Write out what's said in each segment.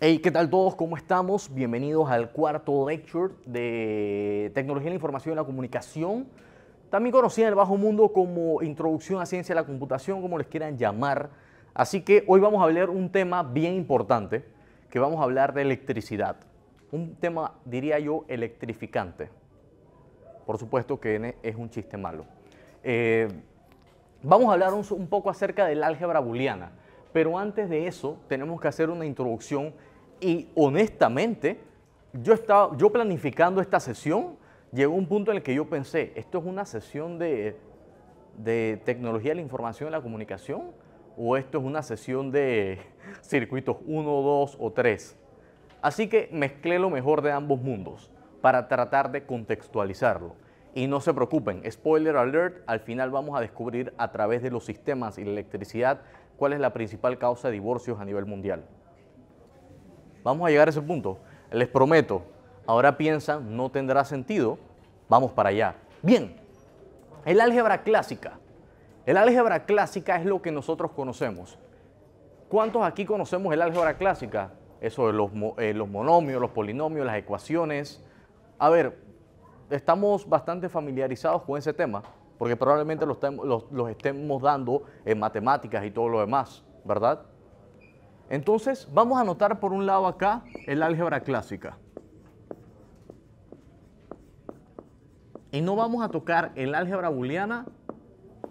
Hey, ¿qué tal todos? ¿Cómo estamos? Bienvenidos al cuarto lecture de Tecnología de la Información y la Comunicación. También conocida en el bajo mundo como Introducción a Ciencia de la Computación, como les quieran llamar. Así que hoy vamos a hablar un tema bien importante, que vamos a hablar de electricidad. Un tema, diría yo, electrificante. Por supuesto que es un chiste malo. Eh, vamos a hablar un, un poco acerca del álgebra booleana, pero antes de eso tenemos que hacer una introducción y honestamente, yo, estaba, yo planificando esta sesión, llegó un punto en el que yo pensé, esto es una sesión de, de tecnología de la información y la comunicación, o esto es una sesión de circuitos 1, 2 o 3. Así que mezclé lo mejor de ambos mundos para tratar de contextualizarlo. Y no se preocupen, spoiler alert, al final vamos a descubrir a través de los sistemas y la electricidad cuál es la principal causa de divorcios a nivel mundial. Vamos a llegar a ese punto. Les prometo, ahora piensan, no tendrá sentido, vamos para allá. Bien, el álgebra clásica. El álgebra clásica es lo que nosotros conocemos. ¿Cuántos aquí conocemos el álgebra clásica? Eso de los, eh, monomios, los polinomios, las ecuaciones. A ver, estamos bastante familiarizados con ese tema, porque probablemente los, los estemos dando en matemáticas y todo lo demás, ¿verdad? Entonces vamos a anotar por un lado acá el álgebra clásica. Y no vamos a tocar el álgebra booleana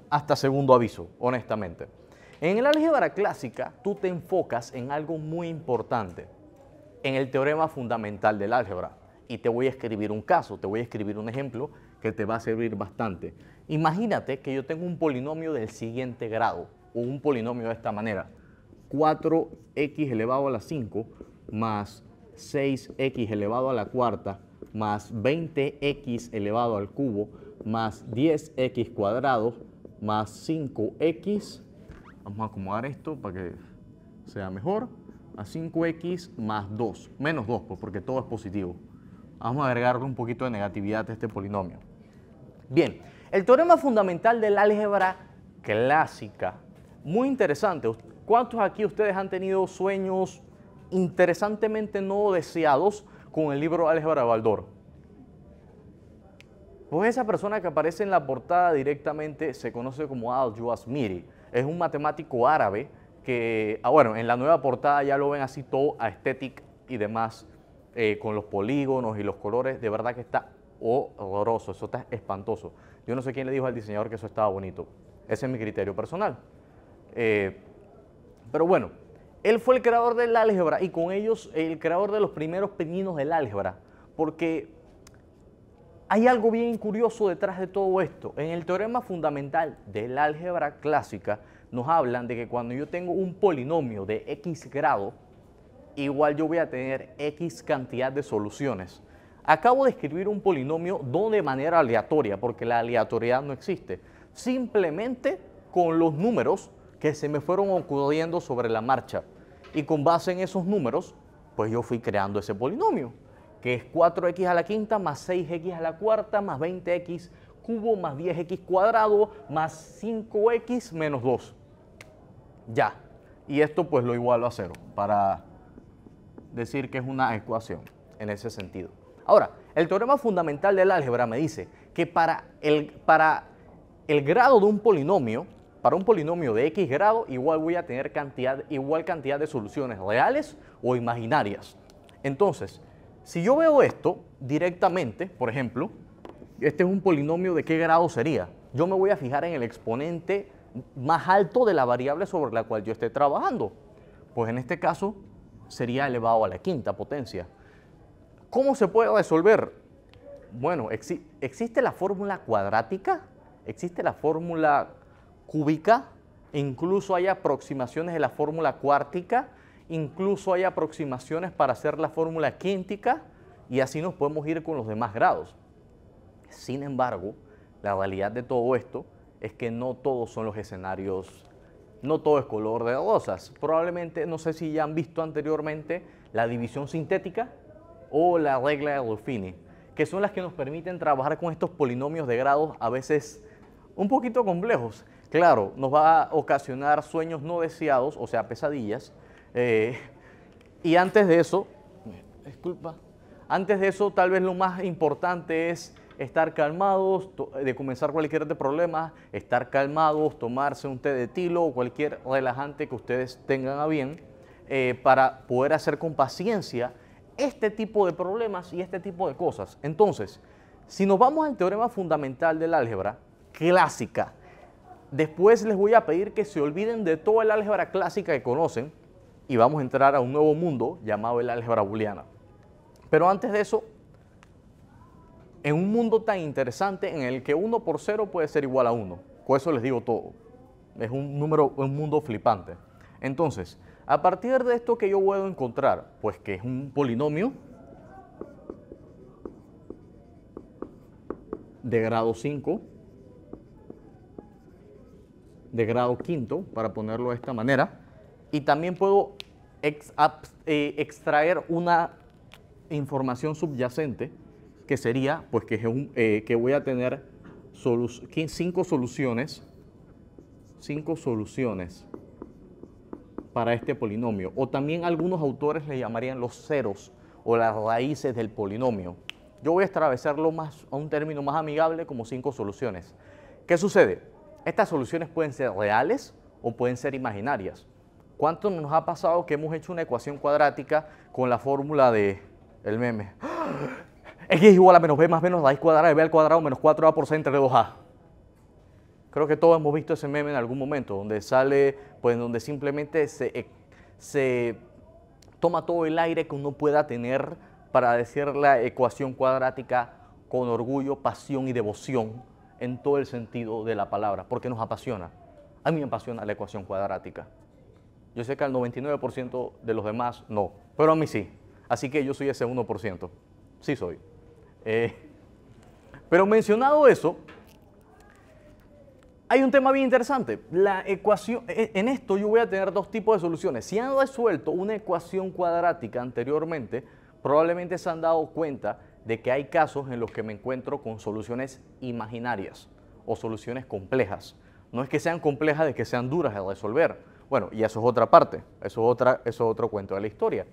hasta segundo aviso, honestamente. En el álgebra clásica tú te enfocas en algo muy importante, en el teorema fundamental del álgebra. Y te voy a escribir un caso, te voy a escribir un ejemplo que te va a servir bastante. Imagínate que yo tengo un polinomio del siguiente grado o un polinomio de esta manera. 4x elevado a la 5 más 6x elevado a la cuarta más 20x elevado al cubo más 10x cuadrado más 5x. Vamos a acomodar esto para que sea mejor. A 5x más 2, menos 2, pues, porque todo es positivo. Vamos a agregarle un poquito de negatividad a este polinomio. Bien, el teorema fundamental del álgebra clásica, muy interesante. ¿Cuántos aquí ustedes han tenido sueños interesantemente no deseados con el libro Álvaro Baldor? Pues esa persona que aparece en la portada directamente se conoce como Al-Juazmiri. Es un matemático árabe que, ah, bueno, en la nueva portada ya lo ven así todo estética y demás, eh, con los polígonos y los colores. De verdad que está horroroso, eso está espantoso. Yo no sé quién le dijo al diseñador que eso estaba bonito. Ese es mi criterio personal. Eh, pero bueno, él fue el creador del álgebra y con ellos el creador de los primeros peñinos del álgebra, porque hay algo bien curioso detrás de todo esto. En el teorema fundamental del álgebra clásica nos hablan de que cuando yo tengo un polinomio de x grado, igual yo voy a tener x cantidad de soluciones. Acabo de escribir un polinomio no de manera aleatoria, porque la aleatoriedad no existe. Simplemente con los números que se me fueron ocurriendo sobre la marcha. Y con base en esos números, pues yo fui creando ese polinomio, que es 4x a la quinta más 6x a la cuarta más 20x cubo más 10x cuadrado más 5x menos 2. Ya. Y esto pues lo igualo a cero para decir que es una ecuación en ese sentido. Ahora, el teorema fundamental del álgebra me dice que para el, para el grado de un polinomio, para un polinomio de x grado, igual voy a tener igual cantidad de soluciones reales o imaginarias. Entonces, si yo veo esto directamente, por ejemplo, este es un polinomio de qué grado sería. Yo me voy a fijar en el exponente más alto de la variable sobre la cual yo esté trabajando. Pues en este caso sería elevado a la quinta potencia. ¿Cómo se puede resolver? Bueno, existe la fórmula cuadrática, existe la fórmula cúbica, incluso hay aproximaciones de la fórmula cuártica, incluso hay aproximaciones para hacer la fórmula quíntica y así nos podemos ir con los demás grados. Sin embargo, la realidad de todo esto es que no todos son los escenarios, no todo es color de rosas. Probablemente, no sé si ya han visto anteriormente la división sintética o la regla de Ruffini, que son las que nos permiten trabajar con estos polinomios de grados a veces un poquito complejos claro, nos va a ocasionar sueños no deseados, o sea, pesadillas. Eh, y antes de eso, disculpa, antes de eso tal vez lo más importante es estar calmados, de comenzar cualquier de estar calmados, tomarse un té de tilo o cualquier relajante que ustedes tengan a bien eh, para poder hacer con paciencia este tipo de problemas y este tipo de cosas. Entonces, si nos vamos al teorema fundamental del álgebra, clásica, Después les voy a pedir que se olviden de toda el álgebra clásica que conocen y vamos a entrar a un nuevo mundo llamado el álgebra booleana. Pero antes de eso, en un mundo tan interesante en el que 1 por 0 puede ser igual a 1, con eso les digo todo. Es un número, un mundo flipante. Entonces, a partir de esto que yo puedo encontrar, pues que es un polinomio de grado 5 de grado quinto, para ponerlo de esta manera, y también puedo eh, extraer una información subyacente, que sería pues que, eh, que voy a tener cinco soluciones, cinco soluciones para este polinomio, o también algunos autores le llamarían los ceros o las raíces del polinomio. Yo voy a establecerlo más, a un término más amigable como cinco soluciones. ¿Qué sucede? Estas soluciones pueden ser reales o pueden ser imaginarias. ¿Cuánto nos ha pasado que hemos hecho una ecuación cuadrática con la fórmula de el meme? ¡Ah! X es igual a menos b más menos raíz cuadrada de b al cuadrado menos 4a por c entre 2a. Creo que todos hemos visto ese meme en algún momento, donde sale, pues donde simplemente se, eh, se toma todo el aire que uno pueda tener para decir la ecuación cuadrática con orgullo, pasión y devoción en todo el sentido de la palabra, porque nos apasiona. A mí me apasiona la ecuación cuadrática. Yo sé que al 99% de los demás no, pero a mí sí. Así que yo soy ese 1%. Sí soy. Eh, pero mencionado eso, hay un tema bien interesante. La ecuación, e, en esto yo voy a tener dos tipos de soluciones. Si han resuelto una ecuación cuadrática anteriormente, probablemente se han dado cuenta de que hay casos en los que me encuentro con soluciones imaginarias o soluciones complejas. No es que sean complejas, de que sean duras de resolver. Bueno, y eso es otra parte, eso es, otra, es otro cuento de la historia.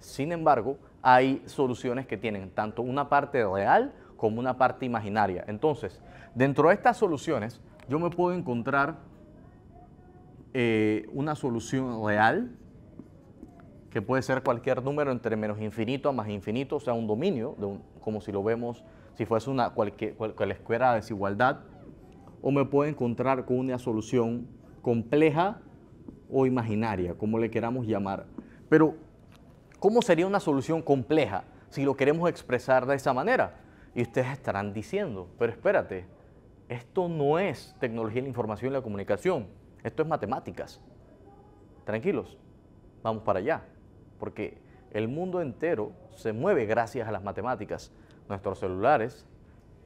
Sin embargo, hay soluciones que tienen tanto una parte real como una parte imaginaria. Entonces, dentro de estas soluciones, yo me puedo encontrar eh, una solución real, que puede ser cualquier número entre menos infinito a más infinito, o sea, un dominio de un, como si lo vemos, si fuese una cualquier, de desigualdad, o me puedo encontrar con una solución compleja o imaginaria, como le queramos llamar. Pero, ¿cómo sería una solución compleja si lo queremos expresar de esa manera? Y ustedes estarán diciendo, pero espérate, esto no es tecnología de la información y la comunicación, esto es matemáticas. Tranquilos, vamos para allá, porque el mundo entero se mueve gracias a las matemáticas. Nuestros celulares,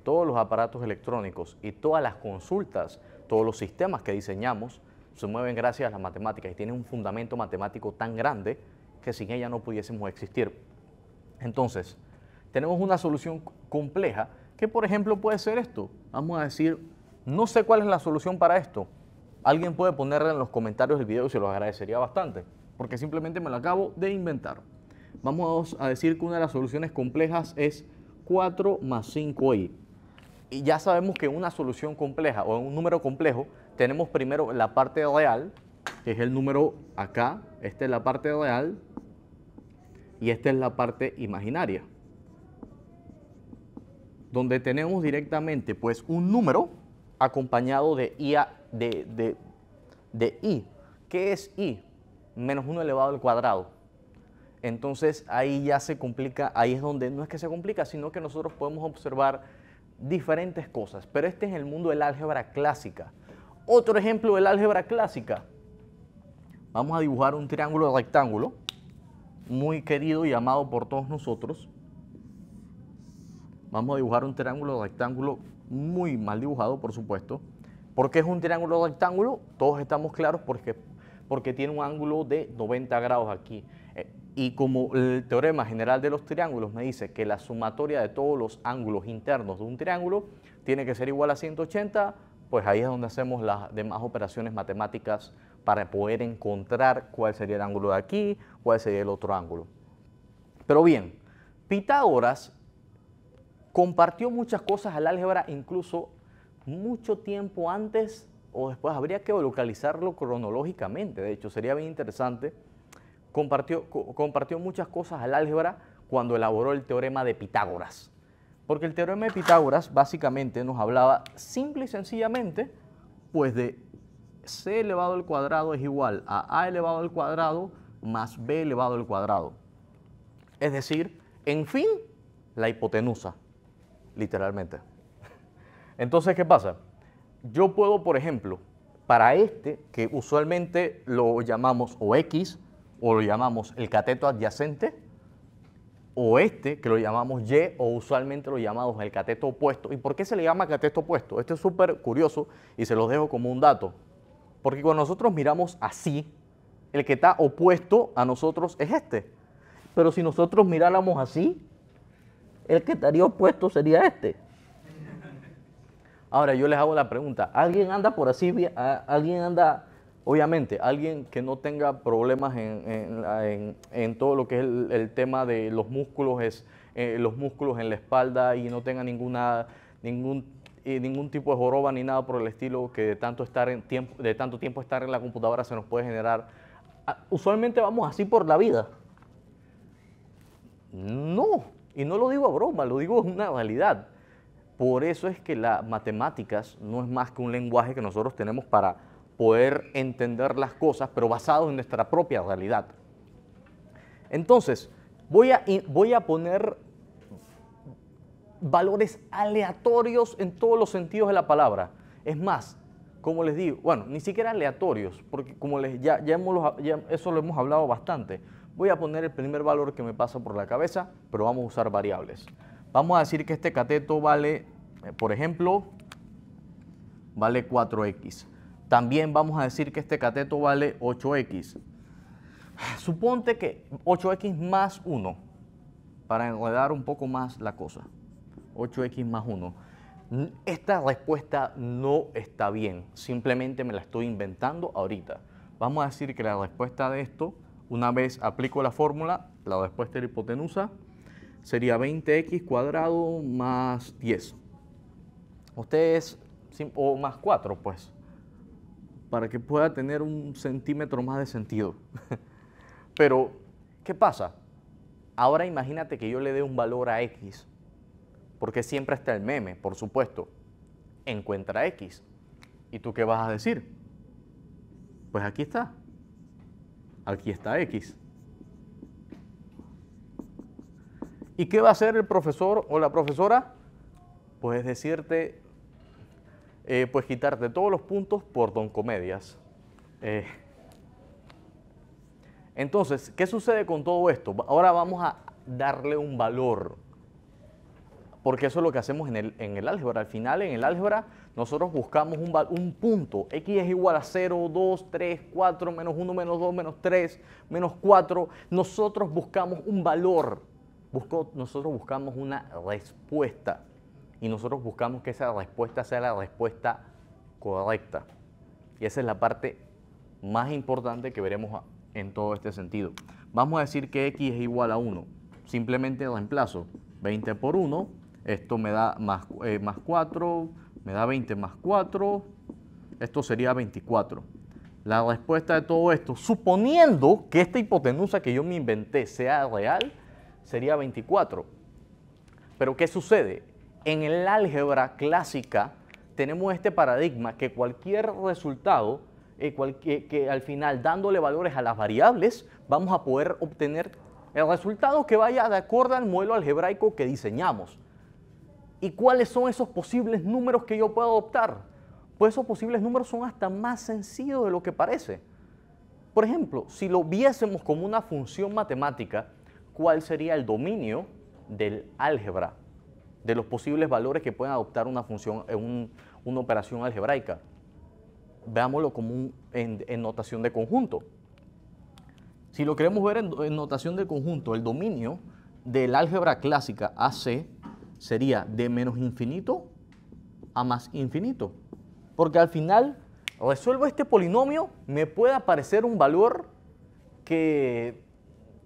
todos los aparatos electrónicos y todas las consultas, todos los sistemas que diseñamos, se mueven gracias a las matemáticas y tienen un fundamento matemático tan grande que sin ella no pudiésemos existir. Entonces, tenemos una solución compleja que, por ejemplo, puede ser esto. Vamos a decir, no sé cuál es la solución para esto. Alguien puede ponerla en los comentarios del video y se lo agradecería bastante, porque simplemente me la acabo de inventar vamos a decir que una de las soluciones complejas es 4 más 5i. Y ya sabemos que una solución compleja o un número complejo, tenemos primero la parte real, que es el número acá, esta es la parte real y esta es la parte imaginaria. Donde tenemos directamente pues un número acompañado de i, de i. ¿Qué es i? Menos 1 elevado al cuadrado entonces ahí ya se complica, ahí es donde no es que se complica, sino que nosotros podemos observar diferentes cosas, pero este es el mundo del álgebra clásica. Otro ejemplo del álgebra clásica. Vamos a dibujar un triángulo rectángulo, muy querido y amado por todos nosotros. Vamos a dibujar un triángulo rectángulo muy mal dibujado, por supuesto. ¿Por qué es un triángulo rectángulo? Todos estamos claros porque, porque tiene un ángulo de 90 grados aquí. Y como el teorema general de los triángulos me dice que la sumatoria de todos los ángulos internos de un triángulo tiene que ser igual a 180, pues ahí es donde hacemos las demás operaciones matemáticas para poder encontrar cuál sería el ángulo de aquí, cuál sería el otro ángulo. Pero bien, Pitágoras compartió muchas cosas al álgebra incluso mucho tiempo antes o después. Habría que localizarlo cronológicamente, de hecho sería bien interesante compartió, compartió muchas cosas al álgebra cuando elaboró el teorema de Pitágoras. Porque el teorema de Pitágoras básicamente nos hablaba simple y sencillamente pues de c elevado al cuadrado es igual a a elevado al cuadrado más b elevado al cuadrado. Es decir, en fin, la hipotenusa, literalmente. Entonces, ¿qué pasa? Yo puedo, por ejemplo, para este, que usualmente lo llamamos o x, o lo llamamos el cateto adyacente, o este, que lo llamamos Y, o usualmente lo llamamos el cateto opuesto. ¿Y por qué se le llama cateto opuesto? Este es súper curioso y se los dejo como un dato. Porque cuando nosotros miramos así, el que está opuesto a nosotros es este. Pero si nosotros miráramos así, el que estaría opuesto sería este. Ahora yo les hago la pregunta, ¿alguien anda por así, alguien anda Obviamente, alguien que no tenga problemas en, todo lo que es el, tema de los músculos, eh, los músculos en la espalda y no tenga ninguna, eh, ningún, tipo de joroba ni nada por el estilo, que de tanto, estar tiempo, de tanto tiempo estar en la computadora se nos puede generar. Ah, usualmente vamos así por la vida. No, y no lo digo a broma, lo digo en una validad. Por eso es que las matemáticas no es más que un lenguaje que nosotros tenemos para poder entender las cosas, pero basados en nuestra propia realidad. Entonces, voy a, voy a poner valores aleatorios en todos los sentidos de la palabra. Es más, como les digo, bueno, ni siquiera aleatorios, porque como les, ya, ya eso lo hemos hablado bastante. Voy a poner el primer valor que me pasa por la cabeza, pero vamos a usar variables. Vamos a decir que este cateto vale, eh, por ejemplo, vale 4x. También vamos a decir que este cateto vale 8x. Suponte que 8x más 1, para enredar un poco más la cosa. 8x más 1. Esta respuesta no está bien, simplemente me la estoy inventando ahorita. Vamos a decir que la respuesta de esto, una vez aplico la fórmula, la respuesta de la hipotenusa sería 20x cuadrado más 10. Ustedes, o más 4 pues, para que pueda tener un centímetro más de sentido. Pero, ¿qué pasa? Ahora imagínate que yo le dé un valor a X, porque siempre está el meme, por supuesto. Encuentra X. ¿Y tú qué vas a decir? Pues aquí está. Aquí está X. ¿Y qué va a hacer el profesor o la profesora? Pues decirte eh, pues quitarte todos los puntos por Don Comedias. Eh, entonces, ¿qué sucede con todo esto? Ahora vamos a darle un valor, porque eso es lo que hacemos en el, álgebra. Al final, en el álgebra, nosotros buscamos un, un punto. X es igual a 0, 2, 3, 4, menos 1, menos 2, menos 3, menos 4. Nosotros buscamos un valor. nosotros buscamos una respuesta y nosotros buscamos que esa respuesta sea la respuesta correcta. Y esa es la parte más importante que veremos en todo este sentido. Vamos a decir que x es igual a 1. Simplemente reemplazo 20 por 1. Esto me da más, eh, más 4, me da 20 más 4. Esto sería 24. La respuesta de todo esto, suponiendo que esta hipotenusa que yo me inventé sea real, sería 24. Pero ¿qué sucede? En el álgebra clásica tenemos este paradigma que cualquier resultado, eh, que, que al final dándole valores a las variables, vamos a poder obtener el resultado que vaya de acuerdo al modelo algebraico que diseñamos. ¿Y cuáles son esos posibles números que yo puedo adoptar? Pues esos posibles números son hasta más sencillos de lo que parece. Por ejemplo, si lo viésemos como una función matemática, ¿cuál sería el dominio del álgebra de los posibles valores que pueden adoptar una función, una operación algebraica. Veámoslo como en, notación de conjunto. Si lo queremos ver en, en notación de conjunto, el dominio del álgebra clásica AC sería de menos infinito a más infinito. Porque al final resuelvo este polinomio, me puede aparecer un valor que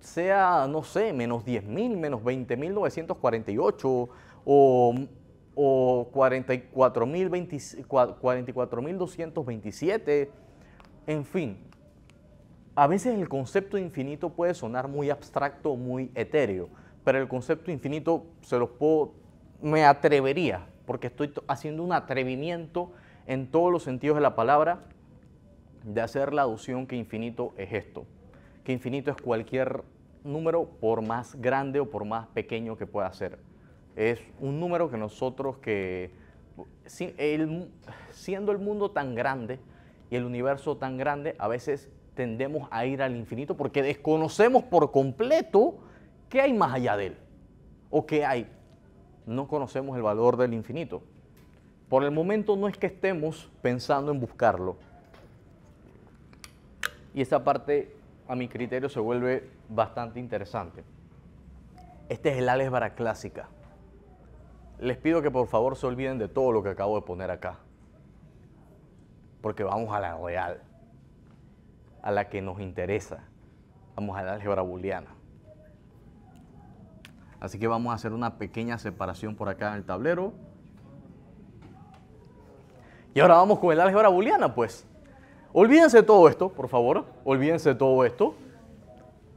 sea, no sé, menos 10.000, menos 20.948, o, 44.227, en fin. A veces el concepto infinito puede sonar muy abstracto, muy etéreo, pero el concepto infinito se los puedo, me atrevería, porque estoy haciendo un atrevimiento en todos los sentidos de la palabra, de hacer la aducción que infinito es esto, que infinito es cualquier número por más grande o por más pequeño que pueda ser es un número que nosotros que, siendo el mundo tan grande y el universo tan grande, a veces tendemos a ir al infinito porque desconocemos por completo qué hay más allá de él o qué hay. No conocemos el valor del infinito. Por el momento no es que estemos pensando en buscarlo. Y esa parte, a mi criterio, se vuelve bastante interesante. Este es el álgebra clásica les pido que por favor se olviden de todo lo que acabo de poner acá. Porque vamos a la real, a la que nos interesa. Vamos a la álgebra booleana. Así que vamos a hacer una pequeña separación por acá en el tablero. Y ahora vamos con el álgebra booleana, pues. Olvídense de todo esto, por favor. Olvídense de todo esto.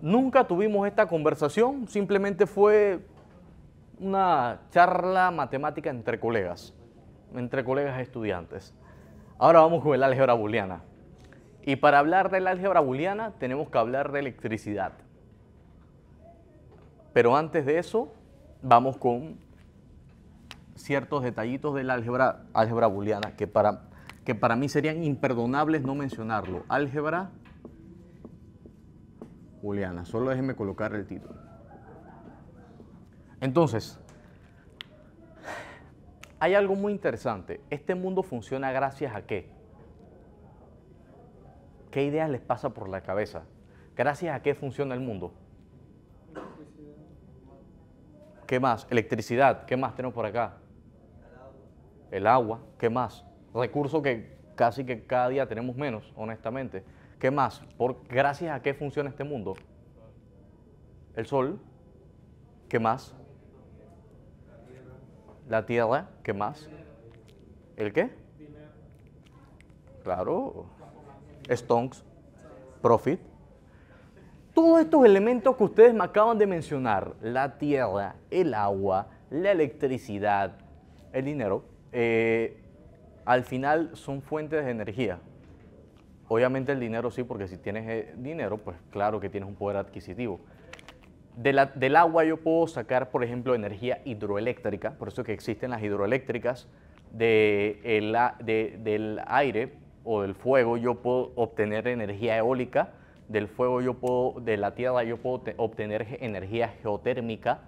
Nunca tuvimos esta conversación, simplemente fue una charla matemática entre colegas, entre colegas estudiantes. Ahora vamos con el álgebra booleana. Y para hablar del álgebra booleana tenemos que hablar de electricidad. Pero antes de eso, vamos con ciertos detallitos del álgebra, álgebra booleana que para, que para mí serían imperdonables no mencionarlo. Álgebra booleana. Solo déjenme colocar el título. Entonces, hay algo muy interesante. Este mundo funciona gracias a qué? ¿Qué ideas les pasa por la cabeza? ¿Gracias a qué funciona el mundo? ¿Qué más? Electricidad. ¿Qué más tenemos por acá? El agua. ¿Qué más? Recurso que casi que cada día tenemos menos, honestamente. ¿Qué más? Por, ¿Gracias a qué funciona este mundo? El sol. ¿Qué más? La tierra, ¿qué más? ¿El qué? Claro. Stonks, profit. Todos estos elementos que ustedes me acaban de mencionar, la tierra, el agua, la electricidad, el dinero, eh, al final son fuentes de energía. Obviamente el dinero sí, porque si tienes eh, dinero, pues claro que tienes un poder adquisitivo del agua yo puedo sacar, por ejemplo, energía hidroeléctrica, por eso que existen las hidroeléctricas. del aire o del fuego yo puedo obtener energía eólica, del fuego yo puedo, de la tierra yo puedo obtener energía geotérmica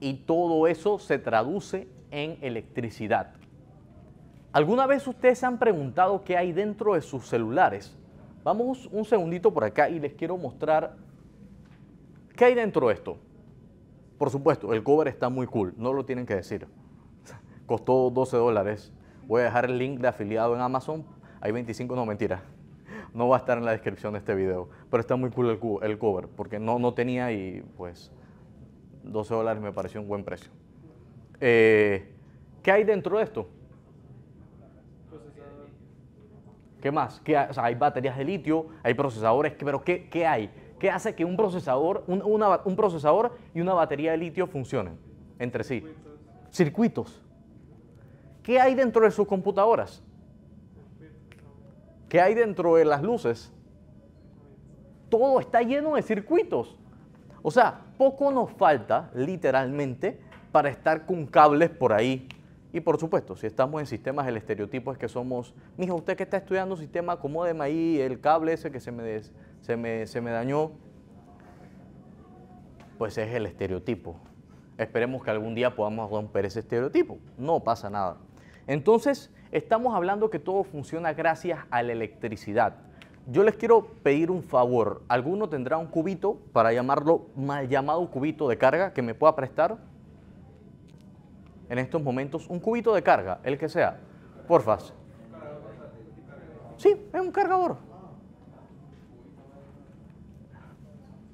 y todo eso se traduce en electricidad. ¿Alguna vez ustedes se han preguntado qué hay dentro de sus celulares? Vamos un segundito por acá y les quiero mostrar ¿Qué hay dentro de esto? Por supuesto, el cover está muy cool, no lo tienen que decir. Costó 12 dólares. Voy a dejar el link de afiliado en Amazon. Hay 25, no mentira. No va a estar en la descripción de este video. Pero está muy cool el, cover, porque no, no tenía y pues 12 dólares me pareció un buen precio. Eh, ¿Qué hay dentro de esto? ¿Qué más? ¿Qué hay? hay baterías de litio, hay procesadores, pero ¿qué, qué hay? ¿Qué hace que un procesador, un, procesador y una batería de litio funcionen entre sí. Circuitos. ¿Qué hay dentro de sus computadoras? ¿Qué hay dentro de las luces? Todo está lleno de circuitos. O sea, poco nos falta, literalmente, para estar con cables por ahí. Y por supuesto, si estamos en sistemas, el estereotipo es que somos, Mijo, usted que está estudiando un sistema, acomódeme ahí el cable ese que se me, des, se me, se me dañó, pues es el estereotipo. Esperemos que algún día podamos romper ese estereotipo. No pasa nada. Entonces, estamos hablando que todo funciona gracias a la electricidad. Yo les quiero pedir un favor. ¿Alguno tendrá un cubito para llamarlo mal llamado cubito de carga que me pueda prestar? En estos momentos, un cubito de carga, el que sea. porfa Sí, es un cargador.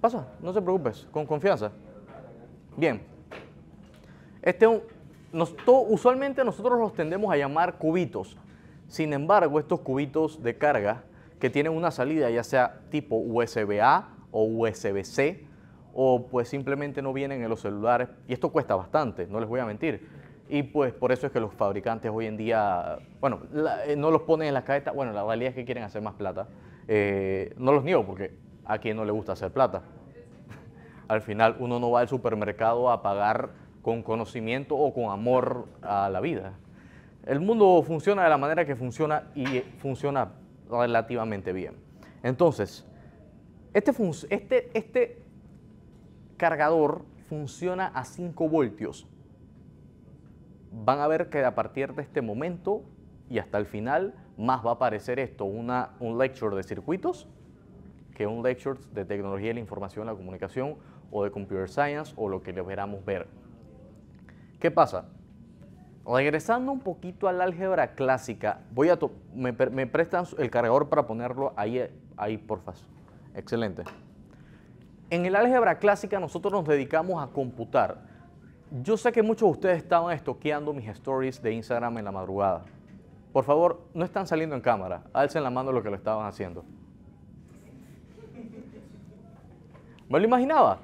Pasa, no se preocupes, con confianza. Bien. Este, usualmente nosotros los tendemos a llamar cubitos. Sin embargo, estos cubitos de carga que tienen una salida ya sea tipo USB-A o USB-C o pues simplemente no vienen en los celulares y esto cuesta bastante, no les voy a mentir. Y pues por eso es que los fabricantes hoy en día, bueno, eh, no los ponen en las cajetas, bueno, la realidad es que quieren hacer más plata. Eh, no los niego porque a quien no le gusta hacer plata. Al final uno no va al supermercado a pagar con conocimiento o con amor a la vida. El mundo funciona de la manera que funciona y funciona relativamente bien. Entonces, este, este, este cargador funciona a 5 voltios. Van a ver que a partir de este momento y hasta el final, más va a aparecer esto, una, un lecture de circuitos que un lecture de tecnología de la información, la comunicación o de computer science o lo que le queramos ver. ¿Qué pasa? Regresando un poquito al álgebra clásica, voy a me, prestan el cargador para ponerlo ahí, ahí porfa. Excelente. En el álgebra clásica nosotros nos dedicamos a computar. Yo sé que muchos de ustedes estaban estoqueando mis stories de Instagram en la madrugada. Por favor, no están saliendo en cámara. Alcen la mano lo que lo estaban haciendo. Me lo imaginaba.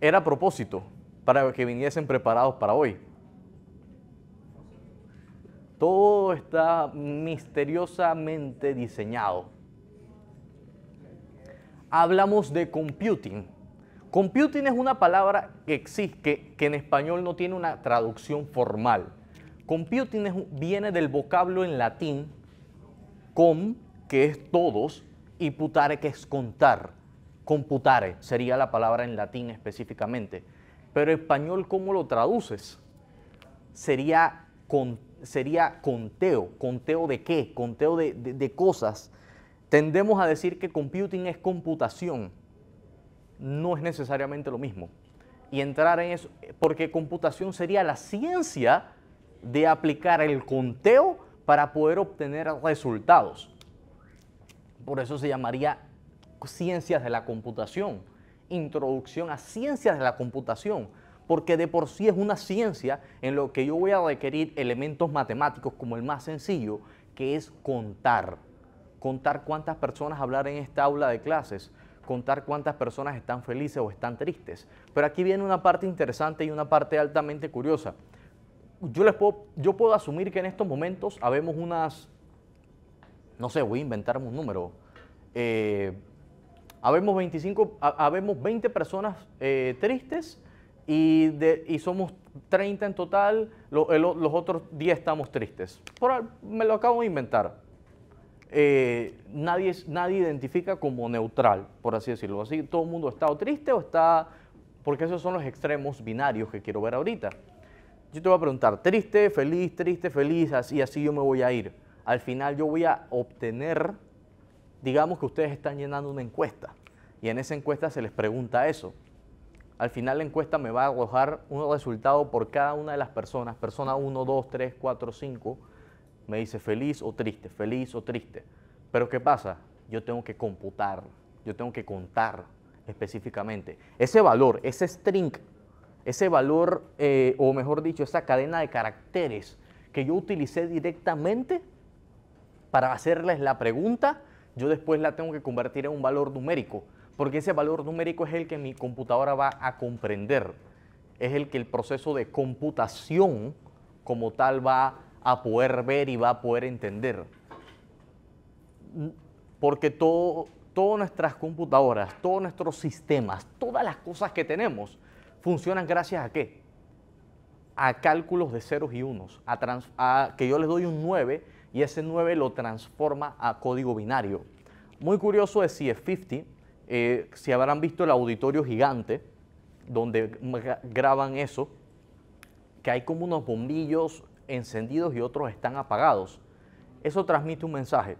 Era a propósito para que viniesen preparados para hoy. Todo está misteriosamente diseñado. Hablamos de computing. Computing es una palabra que existe, que, en español no tiene una traducción formal. Computing viene del vocablo en latín com, que es todos, y putare, que es contar computare sería la palabra en latín específicamente. Pero español, ¿cómo lo traduces? Sería, sería conteo. ¿Conteo de qué? Conteo de, de, de cosas. Tendemos a decir que computing es computación. No es necesariamente lo mismo. Y entrar en eso, porque computación sería la ciencia de aplicar el conteo para poder obtener resultados. Por eso se llamaría ciencias de la computación, introducción a ciencias de la computación, porque de por sí es una ciencia en lo que yo voy a requerir elementos matemáticos como el más sencillo, que es contar. Contar cuántas personas hablar en esta aula de clases, contar cuántas personas están felices o están tristes. Pero aquí viene una parte interesante y una parte altamente curiosa. Yo, les puedo, yo puedo asumir que en estos momentos habemos unas, no sé, voy a inventarme un número, eh, habemos, 25, habemos 20 personas eh, tristes y, de, y, somos 30 en total, los otros 10 estamos tristes. Por, me lo acabo de inventar. Eh, nadie, nadie identifica como neutral, por así decirlo. Así todo el mundo está o triste o está, porque esos son los extremos binarios que quiero ver ahorita. Yo te voy a preguntar, triste, feliz, triste, feliz, así, así yo me voy a ir. Al final yo voy a obtener digamos que ustedes están llenando una encuesta y en esa encuesta se les pregunta eso. Al final la encuesta me va a arrojar un resultado por cada una de las personas. Persona 1, 2, 3, 4, 5 me dice feliz o triste, feliz o triste. Pero ¿qué pasa? Yo tengo que computar, yo tengo que contar específicamente. Ese valor, ese string, ese valor, eh, o mejor dicho, esa cadena de caracteres que yo utilicé directamente para hacerles la pregunta, yo después la tengo que convertir en un valor numérico, porque ese valor numérico es el que mi computadora va a comprender, es el que el proceso de computación como tal va a poder ver y va a poder entender. Porque todo, todas nuestras computadoras, todos nuestros sistemas, todas las cosas que tenemos, funcionan gracias a qué? A cálculos de ceros y unos, a, que yo les doy un 9 y ese 9 lo transforma a código binario. Muy curioso es CF50, eh, si habrán visto el auditorio gigante, donde graban eso, que hay como unos bombillos encendidos y otros están apagados. Eso transmite un mensaje.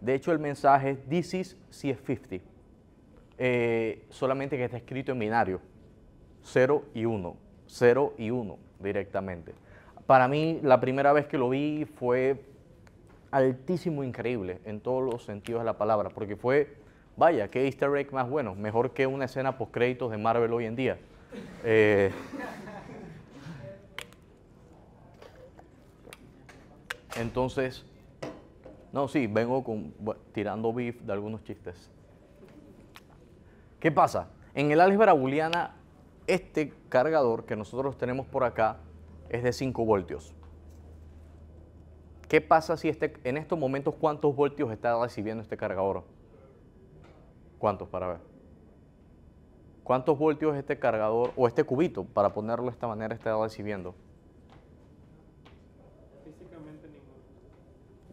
De hecho, el mensaje es This is CF50, eh, solamente que está escrito en binario, 0 y 1, 0 y 1 directamente. Para mí, la primera vez que lo vi fue altísimo, increíble en todos los sentidos de la palabra, porque fue, vaya, qué easter egg más bueno, mejor que una escena post créditos de Marvel hoy en día. Eh, entonces, no, sí, vengo con, tirando beef de algunos chistes. ¿Qué pasa? En el álgebra booleana, este cargador que nosotros tenemos por acá es de 5 voltios. ¿Qué pasa si este, en estos momentos cuántos voltios está recibiendo este cargador? ¿Cuántos para ver? ¿Cuántos voltios este cargador o este cubito, para ponerlo de esta manera, está recibiendo? Físicamente ninguno.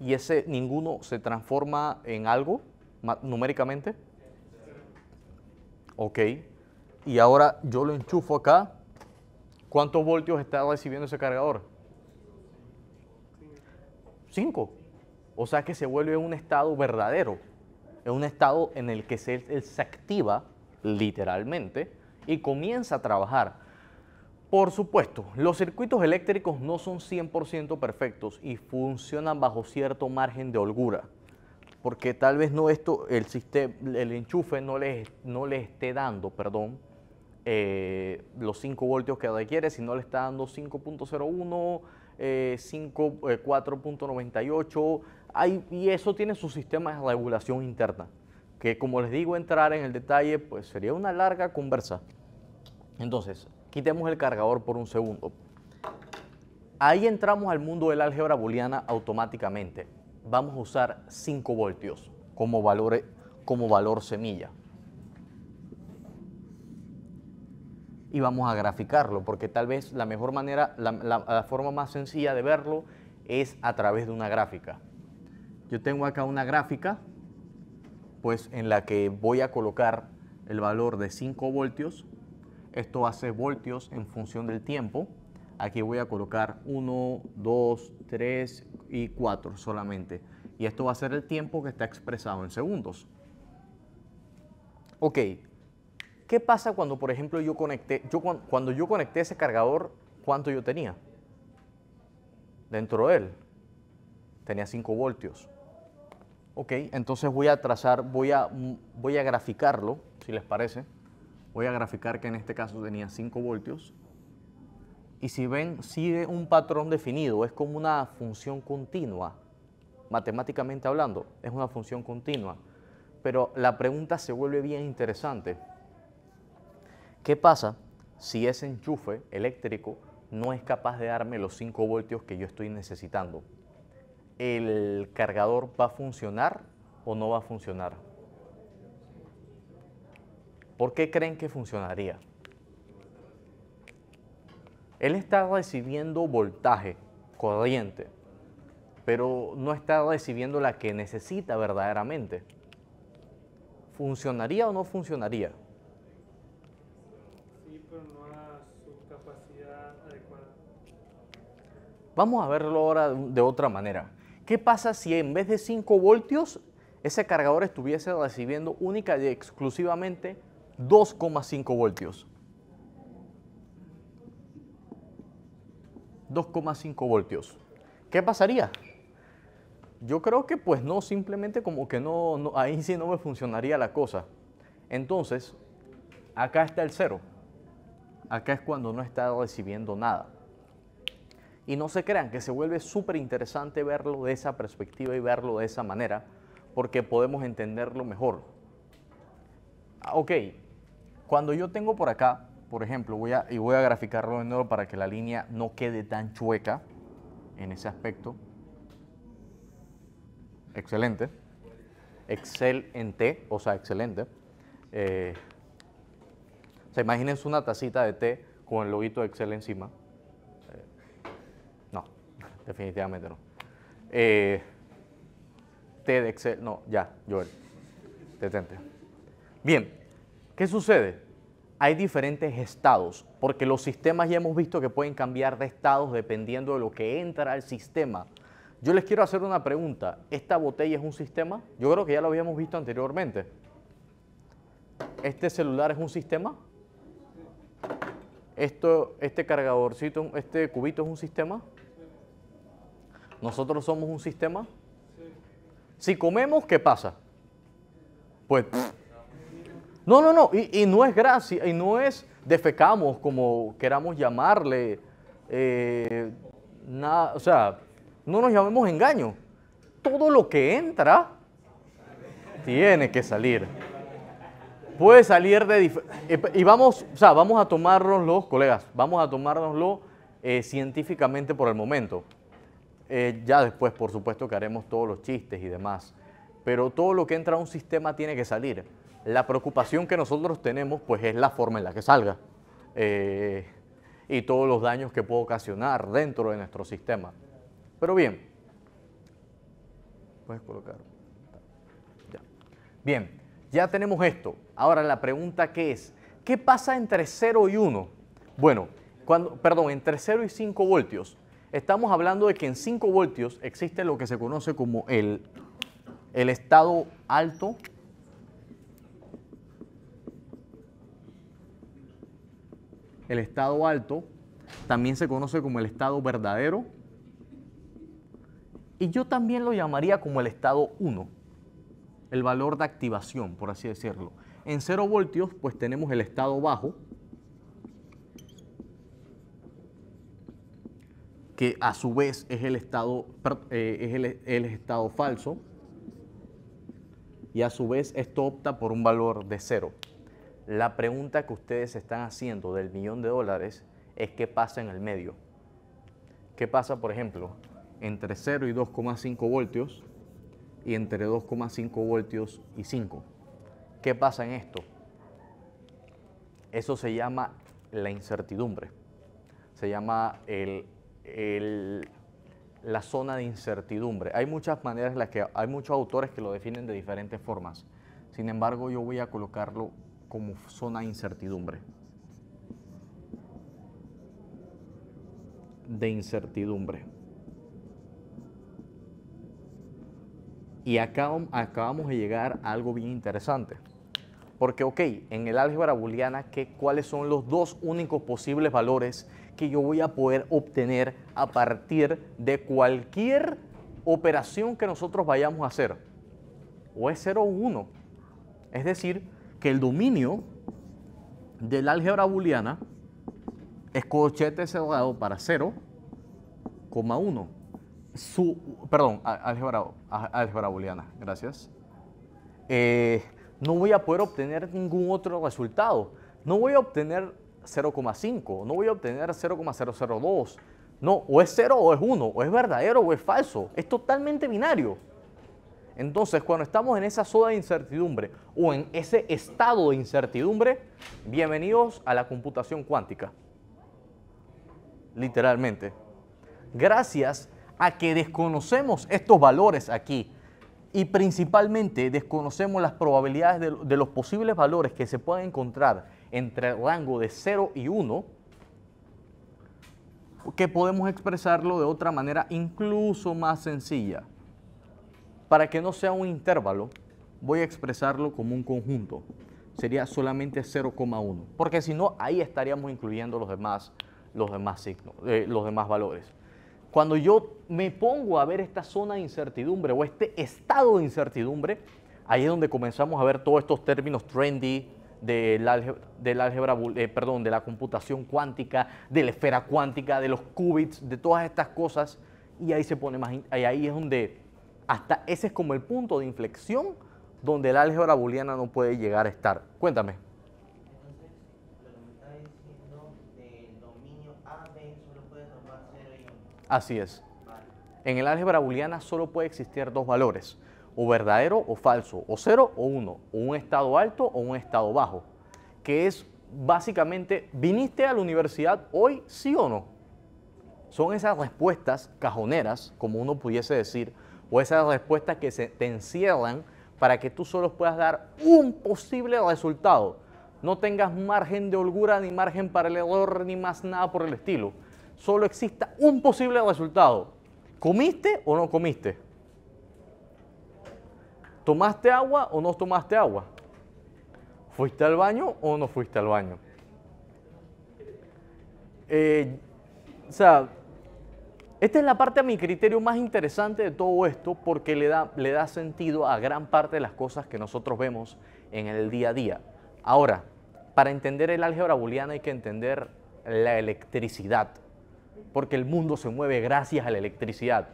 ¿Y ese ninguno se transforma en algo numéricamente? Ok. Y ahora yo lo enchufo acá. ¿Cuántos voltios está recibiendo ese cargador? 5. O sea que se vuelve un estado verdadero, es un estado en el que se, se activa literalmente y comienza a trabajar. Por supuesto, los circuitos eléctricos no son 100% perfectos y funcionan bajo cierto margen de holgura, porque tal vez no esto, el, sistema, el enchufe no le no esté dando, perdón, eh, los 5 voltios que requiere, sino le está dando 5.01, eh, 4.98. Eh, y eso tiene su sistema de regulación interna, que como les digo, entrar en el detalle pues sería una larga conversa. Entonces, quitemos el cargador por un segundo. Ahí entramos al mundo del álgebra booleana automáticamente. Vamos a usar 5 voltios como como valor semilla. y vamos a graficarlo, porque tal vez la mejor manera, la, forma más sencilla de verlo es a través de una gráfica. Yo tengo acá una gráfica, pues en la que voy a colocar el valor de 5 voltios. Esto hace voltios en función del tiempo. Aquí voy a colocar 1, 2, 3 y 4 solamente. Y esto va a ser el tiempo que está expresado en segundos. Ok, ¿Qué pasa cuando, por ejemplo, yo conecté, yo, cuando yo conecté ese cargador, cuánto yo tenía? Dentro de él tenía 5 voltios. Ok, entonces voy a trazar, voy a, voy a graficarlo, si les parece. Voy a graficar que en este caso tenía 5 voltios. Y si ven, sigue un patrón definido, es como una función continua, matemáticamente hablando, es una función continua. Pero la pregunta se vuelve bien interesante. ¿Qué pasa si ese enchufe eléctrico no es capaz de darme los 5 voltios que yo estoy necesitando? ¿El cargador va a funcionar o no va a funcionar? ¿Por qué creen que funcionaría? Él está recibiendo voltaje, corriente, pero no está recibiendo la que necesita verdaderamente. ¿Funcionaría o no funcionaría? Vamos a verlo ahora de otra manera. ¿Qué pasa si en vez de 5 voltios ese cargador estuviese recibiendo única y exclusivamente 2,5 voltios? 2,5 voltios. ¿Qué pasaría? Yo creo que pues no, simplemente como que no, ahí sí no me funcionaría la cosa. Entonces, acá está el cero. Acá es cuando no está recibiendo nada. Y no se crean que se vuelve súper interesante verlo de esa perspectiva y verlo de esa manera, porque podemos entenderlo mejor. Ah, ok, cuando yo tengo por acá, por ejemplo, voy a, y voy a graficarlo de nuevo para que la línea no quede tan chueca en ese aspecto. Excelente. Excel en T, o sea, excelente. Eh, o sea, imagínense una tacita de té con el loguito de Excel encima definitivamente no. Eh, T de Excel, no, ya, Joel, detente. Bien, ¿qué sucede? Hay diferentes estados, porque los sistemas ya hemos visto que pueden cambiar de estados dependiendo de lo que entra al sistema. Yo les quiero hacer una pregunta. ¿Esta botella es un sistema? Yo creo que ya lo habíamos visto anteriormente. ¿Este celular es un sistema? Esto, ¿Este cargadorcito, este cubito es un sistema? Nosotros somos un sistema. Si comemos, ¿qué pasa? Pues. No, no, no. Y, no es gracia, y no es defecamos, como queramos llamarle. Eh, nada, o sea, no nos llamemos engaño. Todo lo que entra tiene que salir. Puede salir de... Y vamos, o vamos a tomárnoslo, colegas, vamos a tomárnoslo eh, científicamente por el momento. Eh, ya después, por supuesto, que haremos todos los chistes y demás. Pero todo lo que entra a un sistema tiene que salir. La preocupación que nosotros tenemos, pues, es la forma en la que salga. Eh, y todos los daños que puede ocasionar dentro de nuestro sistema. Pero bien, puedes colocar. Ya. Bien, ya tenemos esto. Ahora la pregunta que es, ¿qué pasa entre 0 y 1? Bueno, cuando, perdón, entre 0 y 5 voltios. Estamos hablando de que en 5 voltios existe lo que se conoce como el, el estado alto el estado alto también se conoce como el estado verdadero y yo también lo llamaría como el estado 1, el valor de activación, por así decirlo. En 0 voltios pues tenemos el estado bajo, que a su vez es el estado, eh, es el, estado falso, y a su vez esto opta por un valor de cero. La pregunta que ustedes están haciendo del millón de dólares es qué pasa en el medio. ¿Qué pasa, por ejemplo, entre 0 y 2,5 voltios y entre 2,5 voltios y 5? ¿Qué pasa en esto? Eso se llama la incertidumbre. Se llama el la zona de incertidumbre. Hay muchas maneras en las que hay muchos autores que lo definen de diferentes formas. Sin embargo, yo voy a colocarlo como zona de incertidumbre. De incertidumbre. Y acá, acabamos de llegar a algo bien interesante. Porque, ok, en el álgebra booleana, ¿qué, ¿cuáles son los dos únicos posibles valores que yo voy a poder obtener a partir de cualquier operación que nosotros vayamos a hacer? O es 0 o 1. Es decir, que el dominio del álgebra booleana es cochete cerrado para 0, 1. Su, perdón, álgebra, álgebra booleana, gracias. Eh, no voy a poder obtener ningún otro resultado. No voy a obtener 0,5, no voy a obtener 0,002. No, o es 0 o es 1, o es verdadero o es falso. Es totalmente binario. Entonces, cuando estamos en esa zona de incertidumbre o en ese estado de incertidumbre, bienvenidos a la computación cuántica. Literalmente. Gracias a que desconocemos estos valores aquí, y principalmente desconocemos las probabilidades de, los posibles valores que se pueden encontrar entre el rango de 0 y 1, que podemos expresarlo de otra manera incluso más sencilla. Para que no sea un intervalo, voy a expresarlo como un conjunto. Sería solamente 0,1, porque si no, ahí estaríamos incluyendo los demás, los demás signos, eh, los demás valores. Cuando yo me pongo a ver esta zona de incertidumbre o este estado de incertidumbre, ahí es donde comenzamos a ver todos estos términos trendy del del álgebra eh, perdón, de la computación cuántica, de la esfera cuántica, de los qubits, de todas estas cosas. Y ahí se pone más, ahí es donde hasta ese es como el punto de inflexión donde el álgebra booleana no puede llegar a estar. Cuéntame. Así es. En el álgebra booleana solo puede existir dos valores, o verdadero o falso, o cero o uno, o un estado alto o un estado bajo, que es básicamente, ¿viniste a la universidad hoy sí o no? Son esas respuestas cajoneras, como uno pudiese decir, o esas respuestas que se te encierran para que tú solo puedas dar un posible resultado. No tengas margen de holgura, ni margen para el error, ni más nada por el estilo solo exista un posible resultado. ¿Comiste o no comiste? ¿Tomaste agua o no tomaste agua? ¿Fuiste al baño o no fuiste al baño? Eh, o sea, esta es la parte a mi criterio más interesante de todo esto porque le da, le da sentido a gran parte de las cosas que nosotros vemos en el día a día. Ahora, para entender el álgebra booleana hay que entender la electricidad porque el mundo se mueve gracias a la electricidad.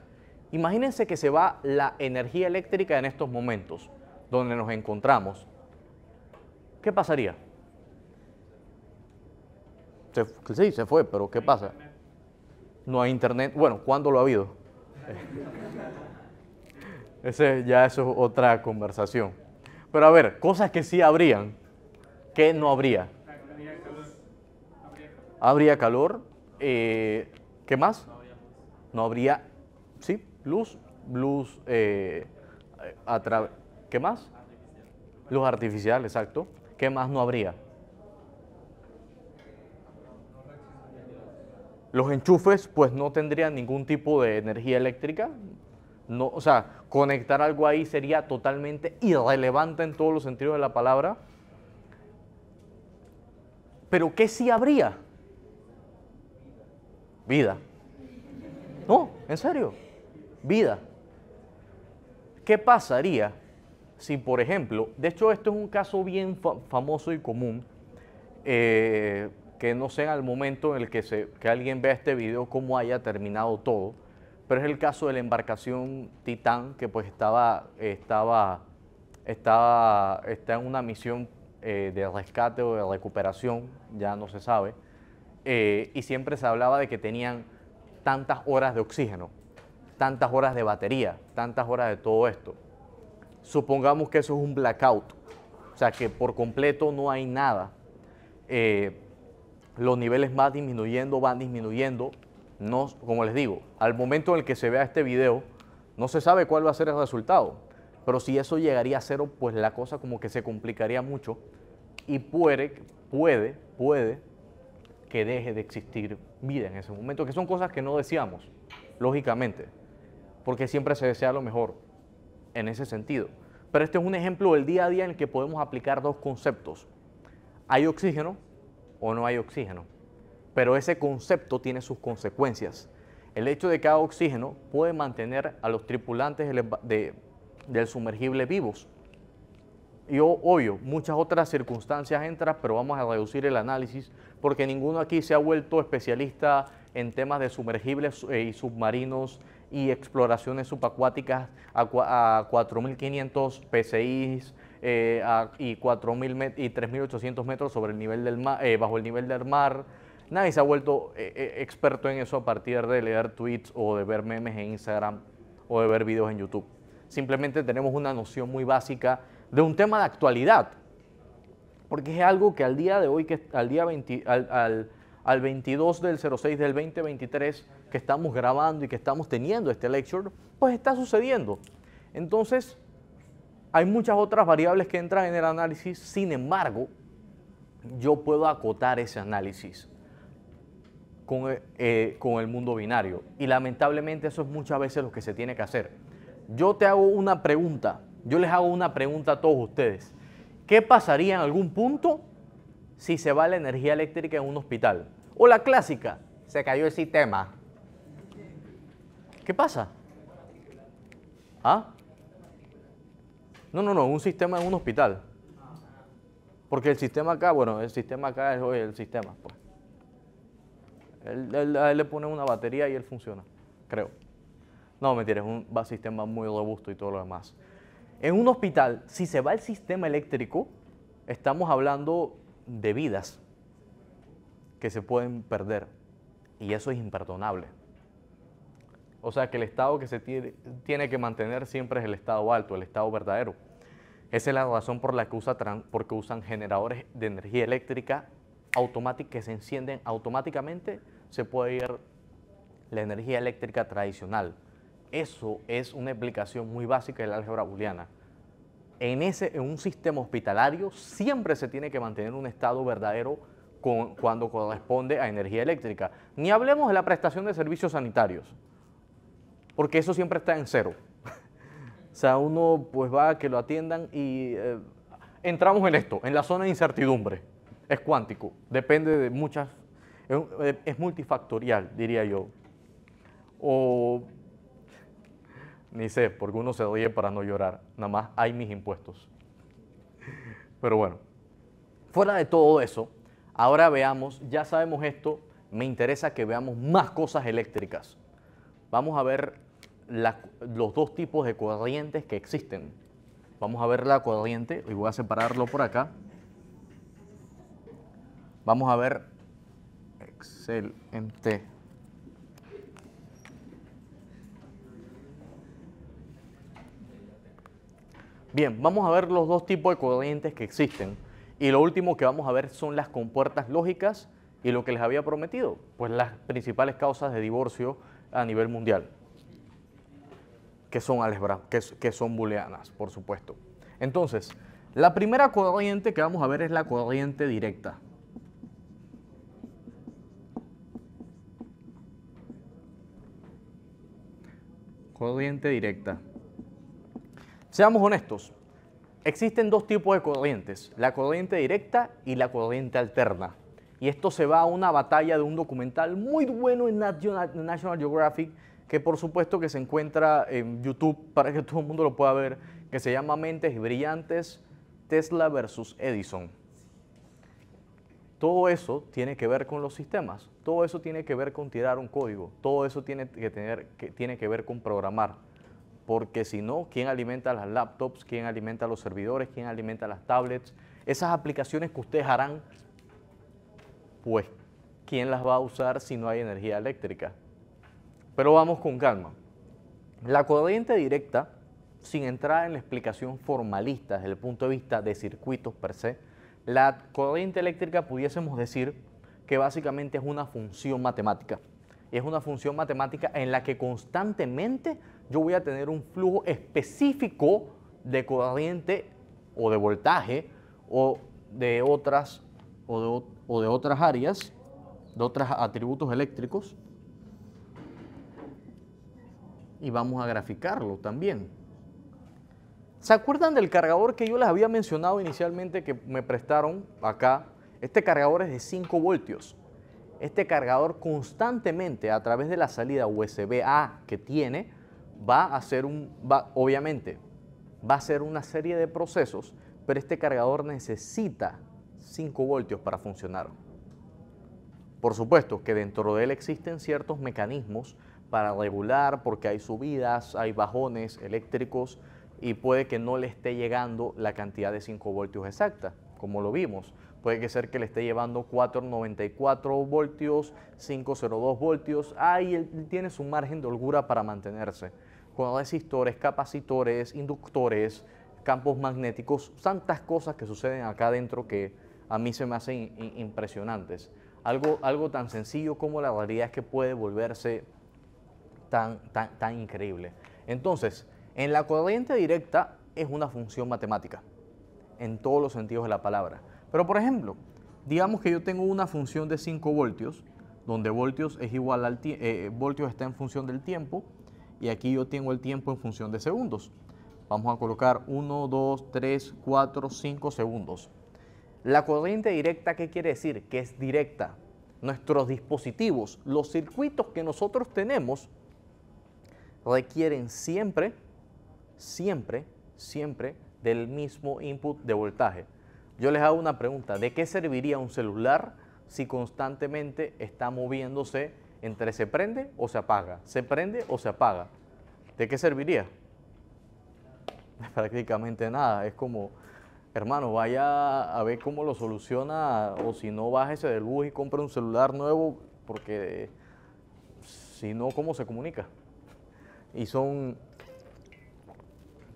Imagínense que se va la energía eléctrica en estos momentos, donde nos encontramos. ¿Qué pasaría? sí, se fue, pero ¿qué pasa? No hay internet. Bueno, ¿cuándo lo ha habido? Ese, ya eso es otra conversación. Pero a ver, cosas que sí habrían, ¿qué no habría. Habría calor. Eh, ¿Qué más? No habría, sí, luz, luz eh, ¿qué más? Luz artificial, exacto. ¿Qué más no habría? Los enchufes pues no tendrían ningún tipo de energía eléctrica. No, o sea, conectar algo ahí sería totalmente irrelevante en todos los sentidos de la palabra. Pero ¿qué sí habría? vida. No, en serio, vida. ¿Qué pasaría si, por ejemplo, de hecho esto es un caso bien famoso y común, eh, que no sé el momento en el que, se, alguien vea este video cómo haya terminado todo, pero es el caso de la embarcación Titán, que pues estaba, estaba, estaba está en una misión eh, de rescate o de recuperación, ya no se sabe, eh, y siempre se hablaba de que tenían tantas horas de oxígeno, tantas horas de batería, tantas horas de todo esto. Supongamos que eso es un blackout, o sea que por completo no hay nada. Eh, los niveles van disminuyendo, van disminuyendo. No, como les digo, al momento en el que se vea este video, no se sabe cuál va a ser el resultado. Pero si eso llegaría a cero, pues la cosa como que se complicaría mucho y puede, puede, puede que deje de existir vida en ese momento, que son cosas que no deseamos, lógicamente, porque siempre se desea lo mejor en ese sentido. Pero este es un ejemplo del día a día en el que podemos aplicar dos conceptos. ¿Hay oxígeno o no hay oxígeno? Pero ese concepto tiene sus consecuencias. El hecho de que haya oxígeno puede mantener a los tripulantes del sumergible vivos, y obvio, muchas otras circunstancias entran, pero vamos a reducir el análisis porque ninguno aquí se ha vuelto especialista en temas de sumergibles eh, y submarinos y exploraciones subacuáticas a, 4.500 PCIs eh, y y 3.800 metros sobre el nivel del mar, eh, bajo el nivel del mar. Nadie se ha vuelto experto en eso a partir de leer tweets o de ver memes en Instagram o de ver videos en YouTube. Simplemente tenemos una noción muy básica de un tema de actualidad, porque es algo que al día de hoy, que al día al, 22 del 06 del 2023 que estamos grabando y que estamos teniendo este lecture, pues está sucediendo. Entonces, hay muchas otras variables que entran en el análisis, sin embargo, yo puedo acotar ese análisis con, eh, eh, el mundo binario. Y lamentablemente eso es muchas veces lo que se tiene que hacer. Yo te hago una pregunta yo les hago una pregunta a todos ustedes. ¿Qué pasaría en algún punto si se va la energía eléctrica en un hospital? O la clásica, se cayó el sistema. ¿Qué pasa? ¿Ah? No, no, no, un sistema en un hospital. Porque el sistema acá, bueno, el sistema acá es hoy el sistema. Pues. a él le pone una batería y él funciona, creo. No, mentira, es un sistema muy robusto y todo lo demás. En un hospital, si se va el sistema eléctrico, estamos hablando de vidas que se pueden perder. Y eso es imperdonable. O sea que el estado que se tiene, que mantener siempre es el estado alto, el estado verdadero. Esa es la razón por la que porque usan generadores de energía eléctrica que se encienden automáticamente. Se puede ir la energía eléctrica tradicional, eso es una explicación muy básica la álgebra booleana. En, ese, un sistema hospitalario siempre se tiene que mantener un estado verdadero con, cuando corresponde a energía eléctrica. Ni hablemos de la prestación de servicios sanitarios, porque eso siempre está en cero. o sea, uno pues va a que lo atiendan y eh, entramos en esto, en la zona de incertidumbre. Es cuántico, depende de muchas, es, es multifactorial, diría yo. O ni sé, porque uno se oye para no llorar, nada más hay mis impuestos. Pero bueno, fuera de todo eso, ahora veamos, ya sabemos esto, me interesa que veamos más cosas eléctricas. Vamos a ver los dos tipos de corrientes que existen. Vamos a ver la corriente, y voy a separarlo por acá. Vamos a ver excelente Bien, vamos a ver los dos tipos de corrientes que existen. Y lo último que vamos a ver son las compuertas lógicas y lo que les había prometido, pues las principales causas de divorcio a nivel mundial, que son álgebra, que, que son booleanas, por supuesto. Entonces, la primera corriente que vamos a ver es la corriente directa. Corriente directa. Seamos honestos, existen dos tipos de corrientes, la corriente directa y la corriente alterna. Y esto se va a una batalla de un documental muy bueno en National Geographic, que por supuesto que se encuentra en YouTube para que todo el mundo lo pueda ver, que se llama Mentes Brillantes, Tesla versus Edison. Todo eso tiene que ver con los sistemas, todo eso tiene que ver con tirar un código, todo eso tiene que, tener, tiene que ver con programar porque si no, ¿quién alimenta las laptops? ¿Quién alimenta los servidores? ¿Quién alimenta las tablets? Esas aplicaciones que ustedes harán, pues, ¿quién las va a usar si no hay energía eléctrica? Pero vamos con calma. La corriente directa, sin entrar en la explicación formalista desde el punto de vista de circuitos per se, la corriente eléctrica pudiésemos decir que básicamente es una función matemática es una función matemática en la que constantemente yo voy a tener un flujo específico de corriente o de voltaje o de otras, o de, o de otras áreas, de otros atributos eléctricos. Y vamos a graficarlo también. ¿Se acuerdan del cargador que yo les había mencionado inicialmente que me prestaron acá? Este cargador es de 5 voltios este cargador constantemente a través de la salida USB-A que tiene, va a hacer un, obviamente, va a hacer una serie de procesos, pero este cargador necesita 5 voltios para funcionar. Por supuesto que dentro de él existen ciertos mecanismos para regular, porque hay subidas, hay bajones eléctricos y puede que no le esté llegando la cantidad de 5 voltios exacta, como lo vimos puede que ser que le esté llevando 494 voltios, 502 voltios, ahí tiene su margen de holgura para mantenerse. Con resistores, capacitores, inductores, campos magnéticos, tantas cosas que suceden acá adentro que a mí se me hacen impresionantes. Algo, algo tan sencillo como la realidad es que puede volverse tan, tan, tan increíble. Entonces, en la corriente directa es una función matemática, en todos los sentidos de la palabra. Pero por ejemplo, digamos que yo tengo una función de 5 voltios, donde voltios, es igual al eh, eh, voltios está en función del tiempo, y aquí yo tengo el tiempo en función de segundos. Vamos a colocar 1, 2, 3, 4, 5 segundos. La corriente directa, ¿qué quiere decir? Que es directa. Nuestros dispositivos, los circuitos que nosotros tenemos, requieren siempre, siempre, siempre del mismo input de voltaje. Yo les hago una pregunta, ¿de qué serviría un celular si constantemente está moviéndose entre se prende o se apaga? ¿Se prende o se apaga? ¿De qué serviría? Prácticamente nada, es como, hermano, vaya a ver cómo lo soluciona o si no, bájese del bus y compre un celular nuevo porque si no, ¿cómo se comunica? Y son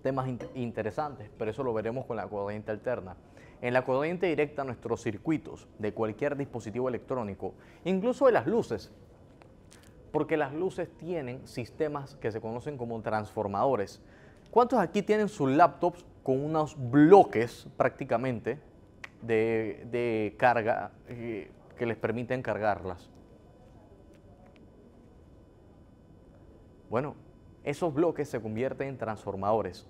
temas interesantes, pero eso lo veremos con la corriente alterna en la corriente directa a nuestros circuitos de cualquier dispositivo electrónico, incluso de las luces, porque las luces tienen sistemas que se conocen como transformadores. ¿Cuántos aquí tienen sus laptops con unos bloques prácticamente de, carga eh, que les permiten cargarlas? Bueno, esos bloques se convierten en transformadores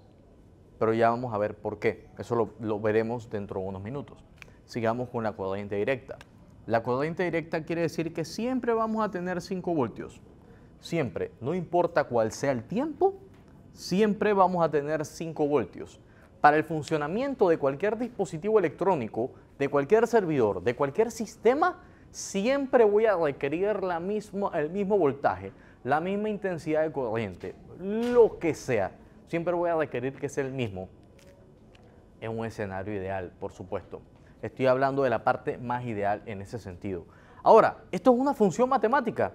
pero ya vamos a ver por qué. Eso lo, veremos dentro de unos minutos. Sigamos con la corriente directa. La corriente directa quiere decir que siempre vamos a tener 5 voltios. Siempre, no importa cuál sea el tiempo, siempre vamos a tener 5 voltios. Para el funcionamiento de cualquier dispositivo electrónico, de cualquier servidor, de cualquier sistema, siempre voy a requerir la misma, el mismo voltaje, la misma intensidad de corriente, lo que sea. Siempre voy a requerir que sea el mismo en un escenario ideal, por supuesto. Estoy hablando de la parte más ideal en ese sentido. Ahora, ¿esto es una función matemática?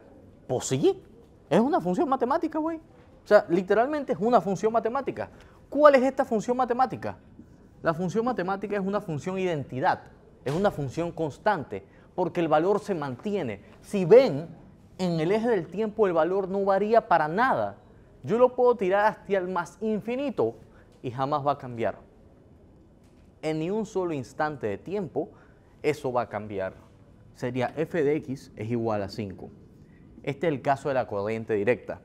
Pues sí, es una función matemática, güey. O sea, literalmente es una función matemática. ¿Cuál es esta función matemática? La función matemática es una función identidad, es una función constante, porque el valor se mantiene. Si ven, en el eje del tiempo el valor no varía para nada yo lo puedo tirar hasta el más infinito y jamás va a cambiar. En ni un solo instante de tiempo, eso va a cambiar. Sería f de x es igual a 5. Este es el caso de la corriente directa.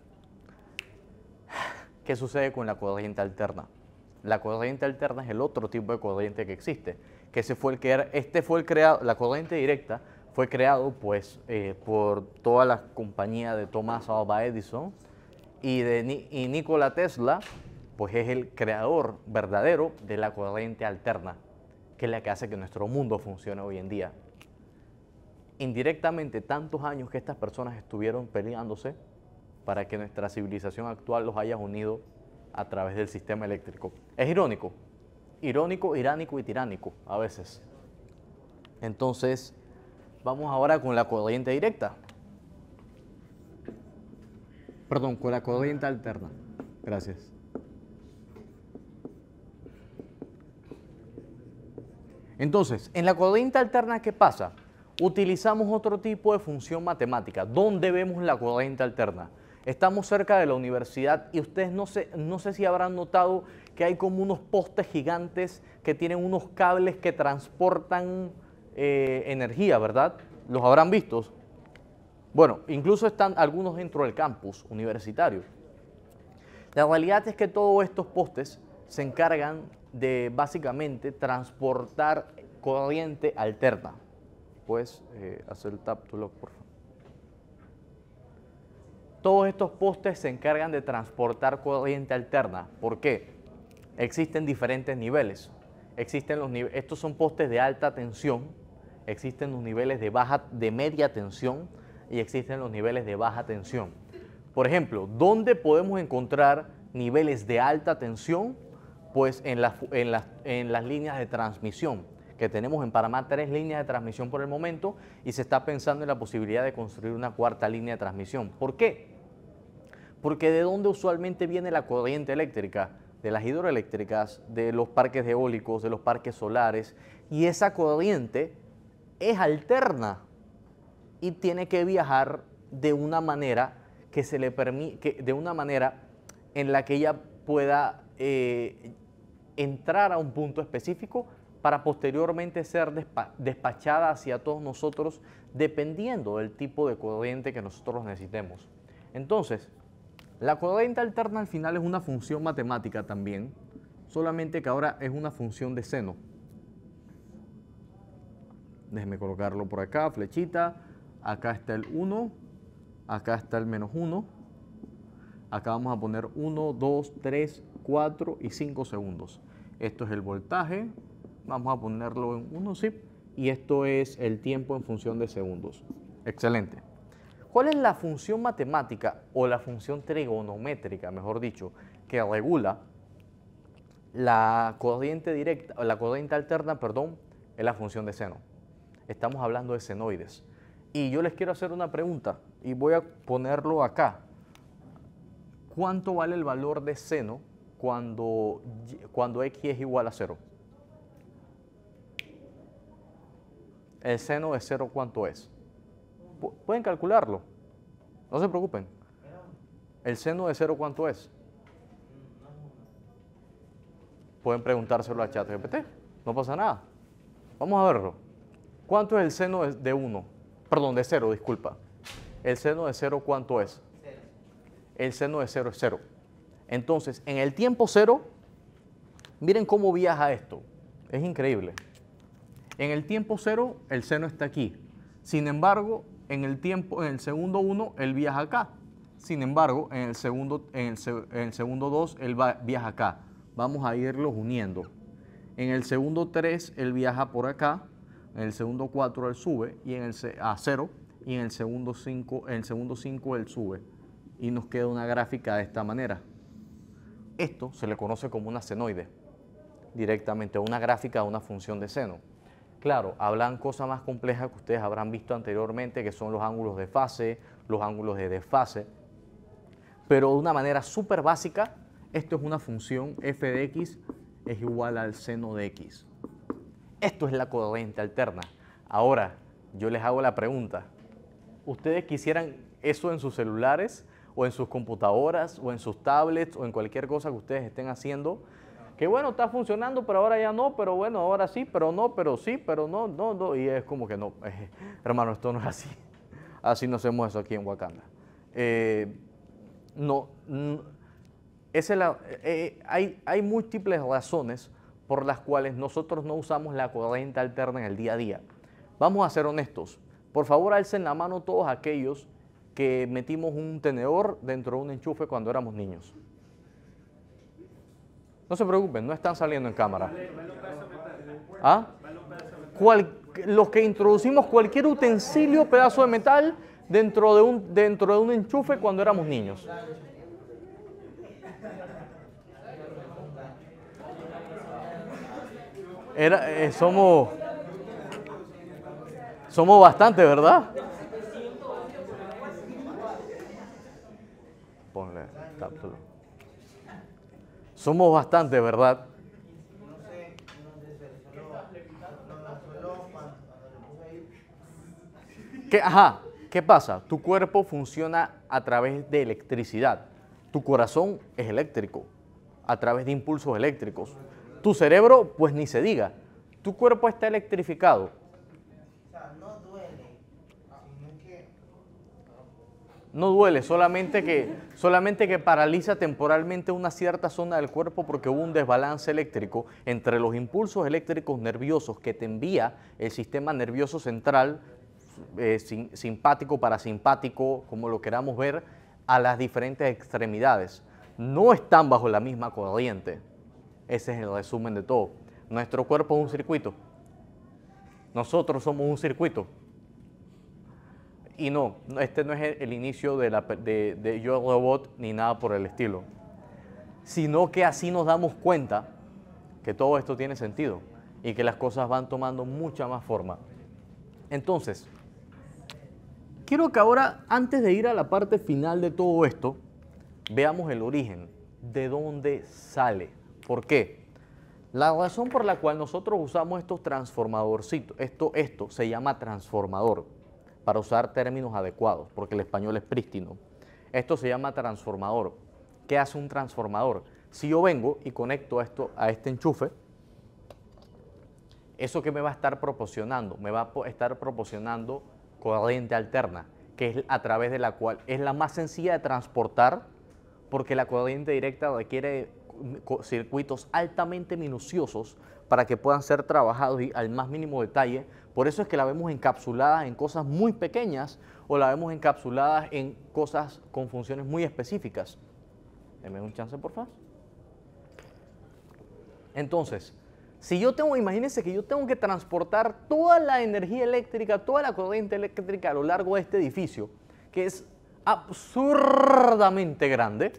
¿Qué sucede con la corriente alterna? La corriente alterna es el otro tipo de corriente que existe. Que se fue el que este fue el creado, la corriente directa fue creado pues eh, por todas las compañías de Thomas Alva Edison y, de, Nikola Tesla, pues es el creador verdadero de la corriente alterna, que es la que hace que nuestro mundo funcione hoy en día. Indirectamente, tantos años que estas personas estuvieron peleándose para que nuestra civilización actual los haya unido a través del sistema eléctrico. Es irónico, irónico, iránico y tiránico a veces. Entonces, vamos ahora con la corriente directa perdón, con la corriente alterna. Gracias. Entonces, en la corriente alterna, ¿qué pasa? Utilizamos otro tipo de función matemática. ¿Dónde vemos la corriente alterna? Estamos cerca de la universidad y ustedes no sé, no sé si habrán notado que hay como unos postes gigantes que tienen unos cables que transportan eh, energía, ¿verdad? Los habrán visto. Bueno, incluso están algunos dentro del campus universitario. La realidad es que todos estos postes se encargan de básicamente transportar corriente alterna. Puedes eh, hacer el tap to lock, por favor. Todos estos postes se encargan de transportar corriente alterna. ¿Por qué? Existen diferentes niveles. Existen los estos son postes de alta tensión, existen los niveles de baja de media tensión y existen los niveles de baja tensión. Por ejemplo, ¿dónde podemos encontrar niveles de alta tensión? Pues en las, en líneas de transmisión, que tenemos en Panamá tres líneas de transmisión por el momento y se está pensando en la posibilidad de construir una cuarta línea de transmisión. ¿Por qué? Porque de dónde usualmente viene la corriente eléctrica, de las hidroeléctricas, de los parques eólicos, de los parques solares, y esa corriente es alterna y tiene que viajar de una manera que se le permite, de una manera en la que ella pueda eh, entrar a un punto específico para posteriormente ser despachada hacia todos nosotros dependiendo del tipo de corriente que nosotros necesitemos. Entonces, la corriente alterna al final es una función matemática también, solamente que ahora es una función de seno. Déjenme colocarlo por acá, flechita acá está el 1, acá está el menos 1, acá vamos a poner 1, 2, 3, 4 y 5 segundos. Esto es el voltaje, vamos a ponerlo en 1 zip y esto es el tiempo en función de segundos. Excelente. ¿Cuál es la función matemática o la función trigonométrica, mejor dicho, que regula la corriente directa, la corriente alterna, perdón, es la función de seno? Estamos hablando de senoides. Y yo les quiero hacer una pregunta y voy a ponerlo acá. ¿Cuánto vale el valor de seno cuando, cuando x es igual a 0? El seno de 0, ¿cuánto es? Pueden calcularlo. No se preocupen. ¿El seno de 0 cuánto es? Pueden preguntárselo a ChatGPT. No pasa nada. Vamos a verlo. ¿Cuánto es el seno de 1? Perdón, de cero, disculpa. ¿El seno de cero cuánto es? El seno de cero es cero. Entonces, en el tiempo cero, miren cómo viaja esto. Es increíble. En el tiempo cero, el seno está aquí. Sin embargo, en el, tiempo, en el segundo uno, él viaja acá. Sin embargo, en el segundo, en el, segundo él viaja acá. Vamos a irlos uniendo. En el segundo tres, él viaja por acá en el segundo 4 él sube y en el a 0 y en el segundo 5 el segundo 5 él sube y nos queda una gráfica de esta manera. Esto se le conoce como una senoide, directamente una gráfica de una función de seno. Claro, hablan cosas más complejas que ustedes habrán visto anteriormente, que son los ángulos de fase, los ángulos de desfase, pero de una manera súper básica, esto es una función f de x es igual al seno de x. Esto es la corriente alterna. Ahora, yo les hago la pregunta. ¿Ustedes quisieran eso en sus celulares o en sus computadoras o en sus tablets o en cualquier cosa que ustedes estén haciendo? Que bueno, está funcionando, pero ahora ya no, pero bueno, ahora sí, pero no, pero sí, pero no, no, no. Y es como que no, eh, hermano, esto no es así. Así no hacemos eso aquí en Wakanda. Eh, no, esa la, eh, hay múltiples razones por las cuales nosotros no usamos la corriente alterna en el día a día. Vamos a ser honestos. Por favor, alcen la mano todos aquellos que metimos un tenedor dentro de un enchufe cuando éramos niños. No se preocupen, no están saliendo en cámara. ¿Ah? los que introducimos cualquier utensilio, pedazo de metal, dentro de un, dentro de un enchufe cuando éramos niños. Eh, somos, somos bastante, ¿verdad? Ponle Somos bastante, ¿verdad? ajá, ¿qué pasa? Tu cuerpo funciona a través de electricidad. Tu corazón es eléctrico, a través de impulsos eléctricos. Tu cerebro, pues ni se diga. Tu cuerpo está electrificado. No duele, solamente que, solamente que paraliza temporalmente una cierta zona del cuerpo porque hubo un desbalance eléctrico entre los impulsos eléctricos nerviosos que te envía el sistema nervioso central, eh, simpático, parasimpático, como lo queramos ver, a las diferentes extremidades. No están bajo la misma corriente. Ese es el resumen de todo. Nuestro cuerpo es un circuito. Nosotros somos un circuito. Y no, este no es el inicio de, la, de, Yo Robot ni nada por el estilo. Sino que así nos damos cuenta que todo esto tiene sentido y que las cosas van tomando mucha más forma. Entonces, quiero que ahora, antes de ir a la parte final de todo esto, veamos el origen, de dónde sale. ¿Por qué? La razón por la cual nosotros usamos estos transformadorcitos, esto, esto se llama transformador, para usar términos adecuados, porque el español es prístino. Esto se llama transformador. ¿Qué hace un transformador? Si yo vengo y conecto esto a este enchufe, ¿eso qué me va a estar proporcionando? Me va a estar proporcionando corriente alterna, que es a través de la cual es la más sencilla de transportar, porque la corriente directa requiere circuitos altamente minuciosos para que puedan ser trabajados y al más mínimo detalle. Por eso es que la vemos encapsulada en cosas muy pequeñas o la vemos encapsulada en cosas con funciones muy específicas. Deme un chance, por favor. Entonces, si yo tengo, imagínense que yo tengo que transportar toda la energía eléctrica, toda la corriente eléctrica a lo largo de este edificio, que es absurdamente grande,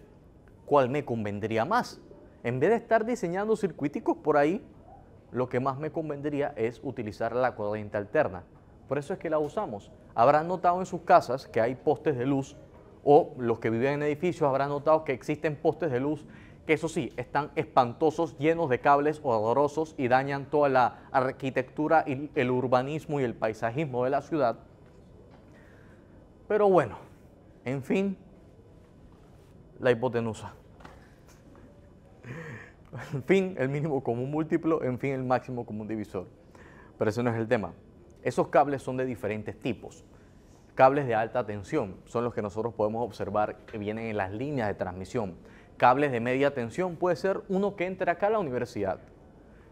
¿cuál me convendría más? En vez de estar diseñando circuiticos por ahí, lo que más me convendría es utilizar la corriente alterna. Por eso es que la usamos. Habrán notado en sus casas que hay postes de luz o los que viven en edificios habrán notado que existen postes de luz que eso sí, están espantosos, llenos de cables horrorosos y dañan toda la arquitectura, y el urbanismo y el paisajismo de la ciudad. Pero bueno, en fin, la hipotenusa en fin, el mínimo común múltiplo, en fin, el máximo común divisor. Pero ese no es el tema. Esos cables son de diferentes tipos. Cables de alta tensión son los que nosotros podemos observar que vienen en las líneas de transmisión. Cables de media tensión puede ser uno que entra acá a la universidad.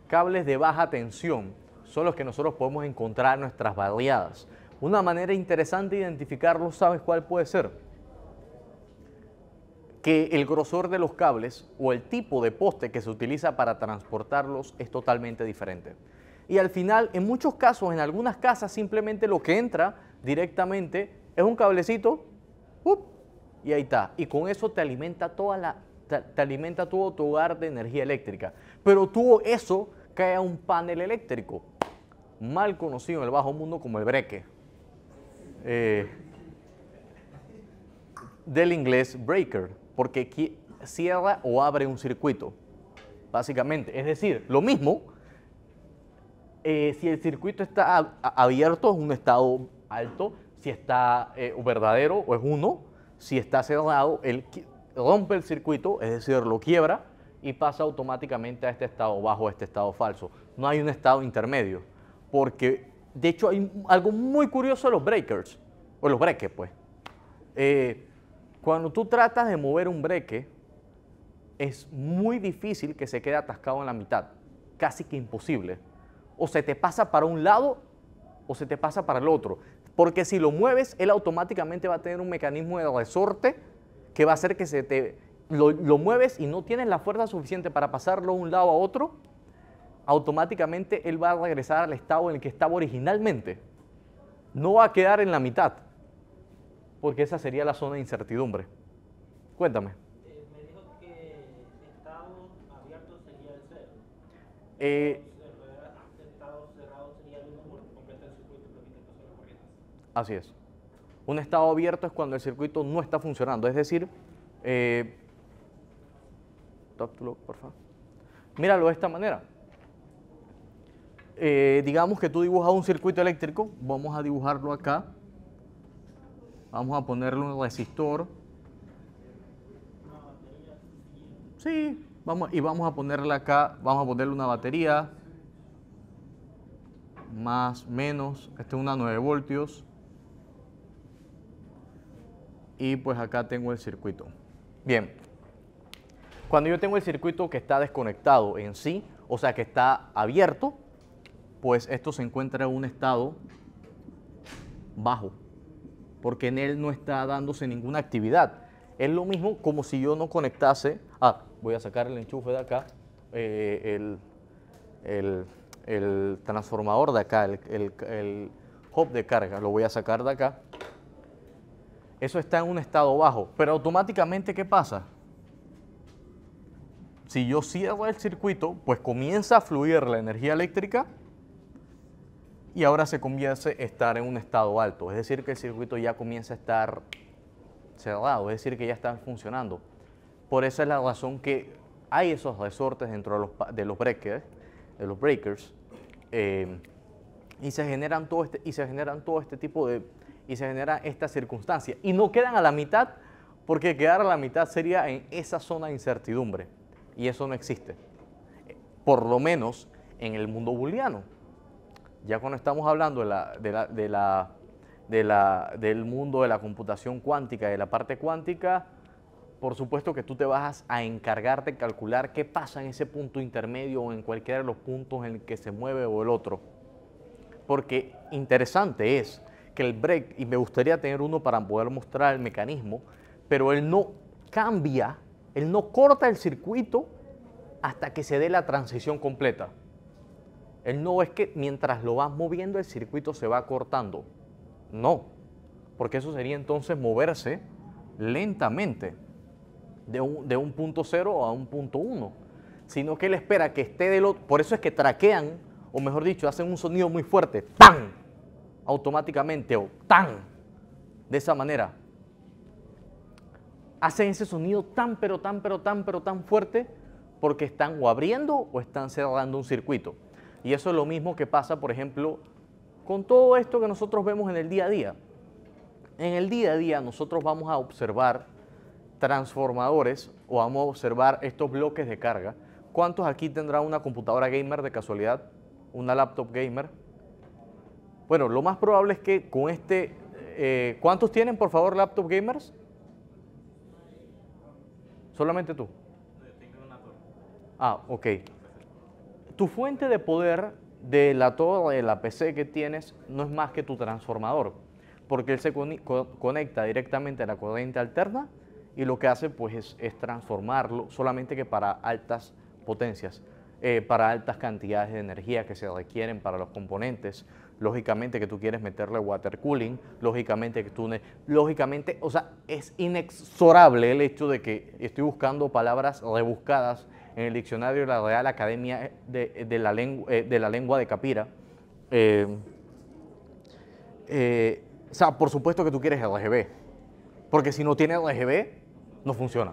Cables de baja tensión son los que nosotros podemos encontrar en nuestras barriadas. Una manera interesante de identificarlos, ¿sabes cuál puede ser? que el grosor de los cables o el tipo de poste que se utiliza para transportarlos es totalmente diferente. Y al final, en muchos casos, en algunas casas, simplemente lo que entra directamente es un cablecito y ahí está. Y con eso te alimenta toda la te, alimenta todo tu hogar de energía eléctrica. Pero todo eso cae a un panel eléctrico, mal conocido en el bajo mundo como el breque. Eh, del inglés breaker porque cierra o abre un circuito, básicamente. Es decir, lo mismo, eh, si el circuito está abierto es un estado alto, si está eh, verdadero o es uno, si está cerrado, él rompe el circuito, es decir, lo quiebra y pasa automáticamente a este estado bajo, a este estado falso. No hay un estado intermedio, porque de hecho hay algo muy curioso de los breakers, o los breakers pues. Eh, cuando tú tratas de mover un breque, es muy difícil que se quede atascado en la mitad, casi que imposible. O se te pasa para un lado o se te pasa para el otro. Porque si lo mueves, él automáticamente va a tener un mecanismo de resorte que va a hacer que se te lo, lo mueves y no tienes la fuerza suficiente para pasarlo de un lado a otro, automáticamente él va a regresar al estado en el que estaba originalmente. No va a quedar en la mitad porque esa sería la zona de incertidumbre. Cuéntame. Eh, me dijo que estado abierto sería el cero. Eh, estado cerrado el circuito Así es. Un estado abierto es cuando el circuito no está funcionando, es decir, eh, por Míralo de esta manera. digamos que tú dibujas un circuito eléctrico, vamos a dibujarlo acá Vamos a ponerle un resistor. Sí, vamos, y vamos a ponerle acá, vamos a ponerle una batería. Más, menos, esta es una 9 voltios. Y pues acá tengo el circuito. Bien, cuando yo tengo el circuito que está desconectado en sí, o sea que está abierto, pues esto se encuentra en un estado bajo porque en él no está dándose ninguna actividad. Es lo mismo como si yo no conectase, ah, voy a sacar el enchufe de acá, eh, el, transformador de acá, el, el, de carga, lo voy a sacar de acá. Eso está en un estado bajo, pero automáticamente ¿qué pasa? Si yo cierro el circuito, pues comienza a fluir la energía eléctrica y ahora se comienza a estar en un estado alto, es decir, que el circuito ya comienza a estar cerrado, es decir, que ya está funcionando. Por esa es la razón que hay esos resortes dentro de los, breakers, de los breakers eh, y, se generan todo este, y se generan todo este tipo de... y se genera esta circunstancia. Y no quedan a la mitad porque quedar a la mitad sería en esa zona de incertidumbre. Y eso no existe. Por lo menos en el mundo booleano. Ya cuando estamos hablando del mundo de la computación cuántica, de la parte cuántica, por supuesto que tú te vas a encargar de calcular qué pasa en ese punto intermedio o en cualquiera de los puntos en que se mueve o el otro. Porque interesante es que el break, y me gustaría tener uno para poder mostrar el mecanismo, pero él no cambia, él no corta el circuito hasta que se dé la transición completa. Él no es que mientras lo vas moviendo el circuito se va cortando. No, porque eso sería entonces moverse lentamente de un, de un punto cero a un punto uno. Sino que él espera que esté del otro. Por eso es que traquean, o mejor dicho, hacen un sonido muy fuerte. ¡Tan! Automáticamente, o ¡tan! De esa manera. Hacen ese sonido tan, pero tan, pero tan, pero tan fuerte porque están o abriendo o están cerrando un circuito. Y eso es lo mismo que pasa, por ejemplo, con todo esto que nosotros vemos en el día a día. En el día a día nosotros vamos a observar transformadores o vamos a observar estos bloques de carga. ¿Cuántos aquí tendrá una computadora gamer de casualidad? ¿Una laptop gamer? Bueno, lo más probable es que con este... Eh, ¿Cuántos tienen, por favor, laptop gamers? Solamente tú. Ah, ok. Tu fuente de poder de la la PC que tienes no es más que tu transformador, porque él se conecta directamente a la corriente alterna y lo que hace pues es, transformarlo solamente que para altas potencias, eh, para altas cantidades de energía que se requieren para los componentes, lógicamente que tú quieres meterle water cooling, lógicamente que tú, lógicamente, o sea, es inexorable el hecho de que estoy buscando palabras rebuscadas en el diccionario de la Real Academia de, la, lengua, eh, de la, Lengua de Capira. Eh, eh, o sea, por supuesto que tú quieres RGB, porque si no tiene RGB, no funciona.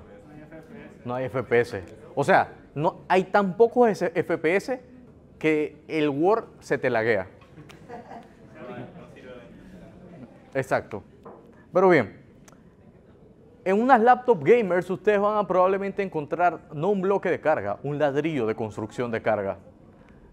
No hay FPS. O sea, no, hay tan pocos FPS que el Word se te laguea. Exacto. Pero bien, en unas laptop gamers ustedes van a probablemente encontrar no un bloque de carga, un ladrillo de construcción de carga.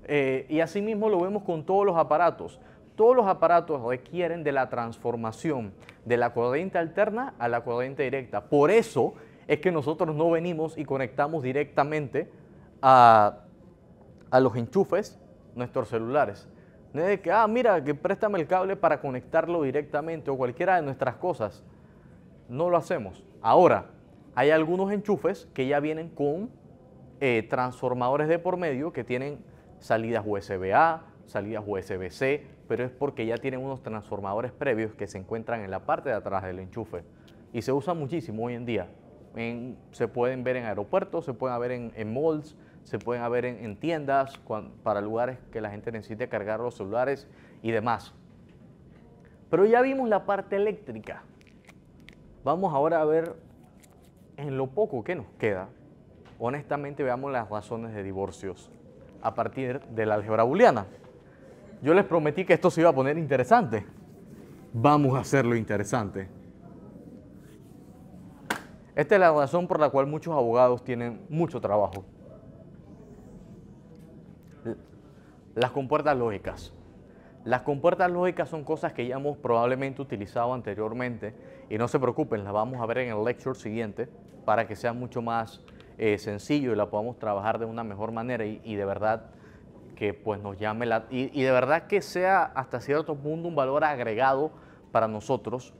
Eh, y asimismo lo vemos con todos los aparatos. Todos los aparatos requieren de la transformación de la corriente alterna a la corriente directa. Por eso es que nosotros no venimos y conectamos directamente a, los enchufes nuestros celulares. No de que, ah, mira, que préstame el cable para conectarlo directamente o cualquiera de nuestras cosas no lo hacemos. Ahora, hay algunos enchufes que ya vienen con eh, transformadores de por medio que tienen salidas USB-A, salidas USB-C, pero es porque ya tienen unos transformadores previos que se encuentran en la parte de atrás del enchufe y se usa muchísimo hoy en día. se pueden ver en aeropuertos, se pueden ver en, malls, se pueden ver en, tiendas para lugares que la gente necesite cargar los celulares y demás. Pero ya vimos la parte eléctrica. Vamos ahora a ver en lo poco que nos queda. Honestamente veamos las razones de divorcios a partir de la álgebra booleana. Yo les prometí que esto se iba a poner interesante. Vamos a hacerlo interesante. Esta es la razón por la cual muchos abogados tienen mucho trabajo. Las compuertas lógicas. Las compuertas lógicas son cosas que ya hemos probablemente utilizado anteriormente y no se preocupen, la vamos a ver en el lecture siguiente para que sea mucho más eh, sencillo y la podamos trabajar de una mejor manera y, de verdad que pues nos llame la... Y, y, de verdad que sea hasta cierto punto un valor agregado para nosotros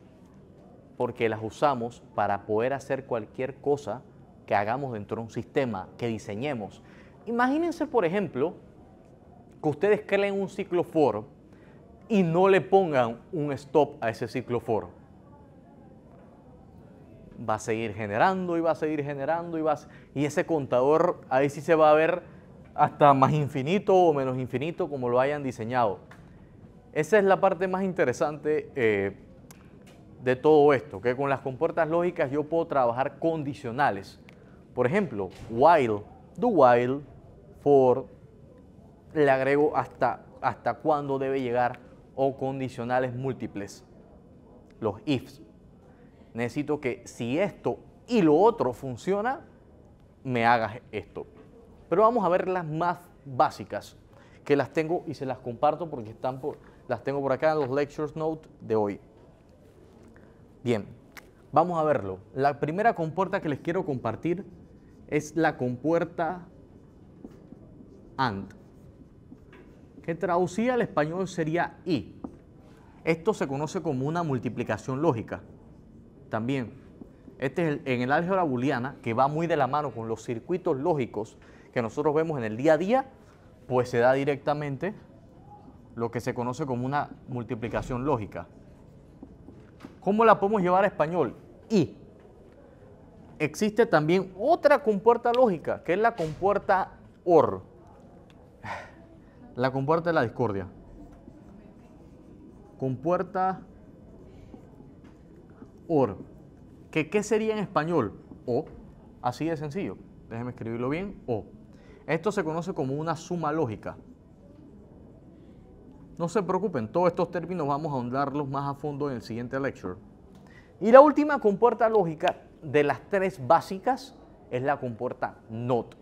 porque las usamos para poder hacer cualquier cosa que hagamos dentro de un sistema, que diseñemos. Imagínense, por ejemplo, que ustedes creen un cicloforo y no le pongan un stop a ese cicloforo va a seguir generando y va a seguir generando y va y ese contador ahí sí se va a ver hasta más infinito o menos infinito como lo hayan diseñado. Esa es la parte más interesante eh, de todo esto, que con las compuertas lógicas yo puedo trabajar condicionales. Por ejemplo, while, do while, for, le agrego hasta, hasta cuándo debe llegar o condicionales múltiples, los ifs necesito que si esto y lo otro funciona, me hagas esto. Pero vamos a ver las más básicas, que las tengo y se las comparto porque están por, las tengo por acá en los lectures notes de hoy. Bien, vamos a verlo. La primera compuerta que les quiero compartir es la compuerta AND, que traducida al español sería I. Esto se conoce como una multiplicación lógica también. Este es en el álgebra booleana, que va muy de la mano con los circuitos lógicos que nosotros vemos en el día a día, pues se da directamente lo que se conoce como una multiplicación lógica. ¿Cómo la podemos llevar a español? Y existe también otra compuerta lógica, que es la compuerta OR, la compuerta de la discordia. Compuerta que ¿Qué, sería en español? O. Así de sencillo. Déjeme escribirlo bien. O. Esto se conoce como una suma lógica. No se preocupen, todos estos términos vamos a ahondarlos más a fondo en el siguiente lecture. Y la última compuerta lógica de las tres básicas es la compuerta NOT.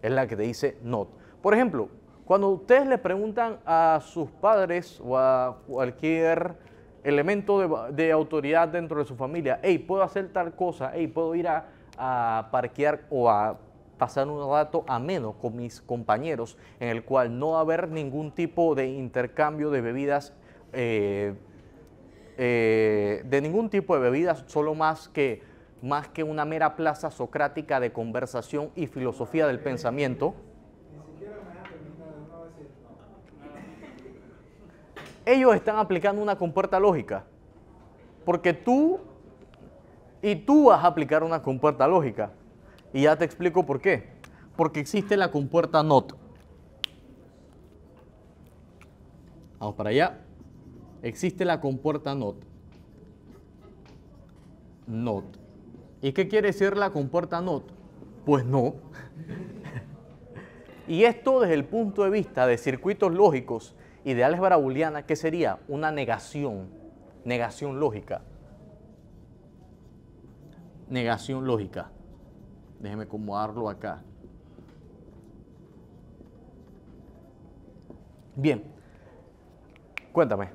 Es la que te dice NOT. Por ejemplo, cuando ustedes le preguntan a sus padres o a cualquier elemento de, autoridad dentro de su familia. Hey, puedo hacer tal cosa, hey, puedo ir a, parquear o a pasar un rato ameno con mis compañeros, en el cual no va a haber ningún tipo de intercambio de bebidas, eh, eh, de ningún tipo de bebidas, solo más que, más que una mera plaza socrática de conversación y filosofía del pensamiento. ellos están aplicando una compuerta lógica. Porque tú y tú vas a aplicar una compuerta lógica. Y ya te explico por qué. Porque existe la compuerta NOT. Vamos para allá. Existe la compuerta NOT. NOT. ¿Y qué quiere decir la compuerta NOT? Pues no. y esto desde el punto de vista de circuitos lógicos Ideal de álgebra ¿qué sería? Una negación, negación lógica. Negación lógica. Déjeme acomodarlo acá. Bien, cuéntame.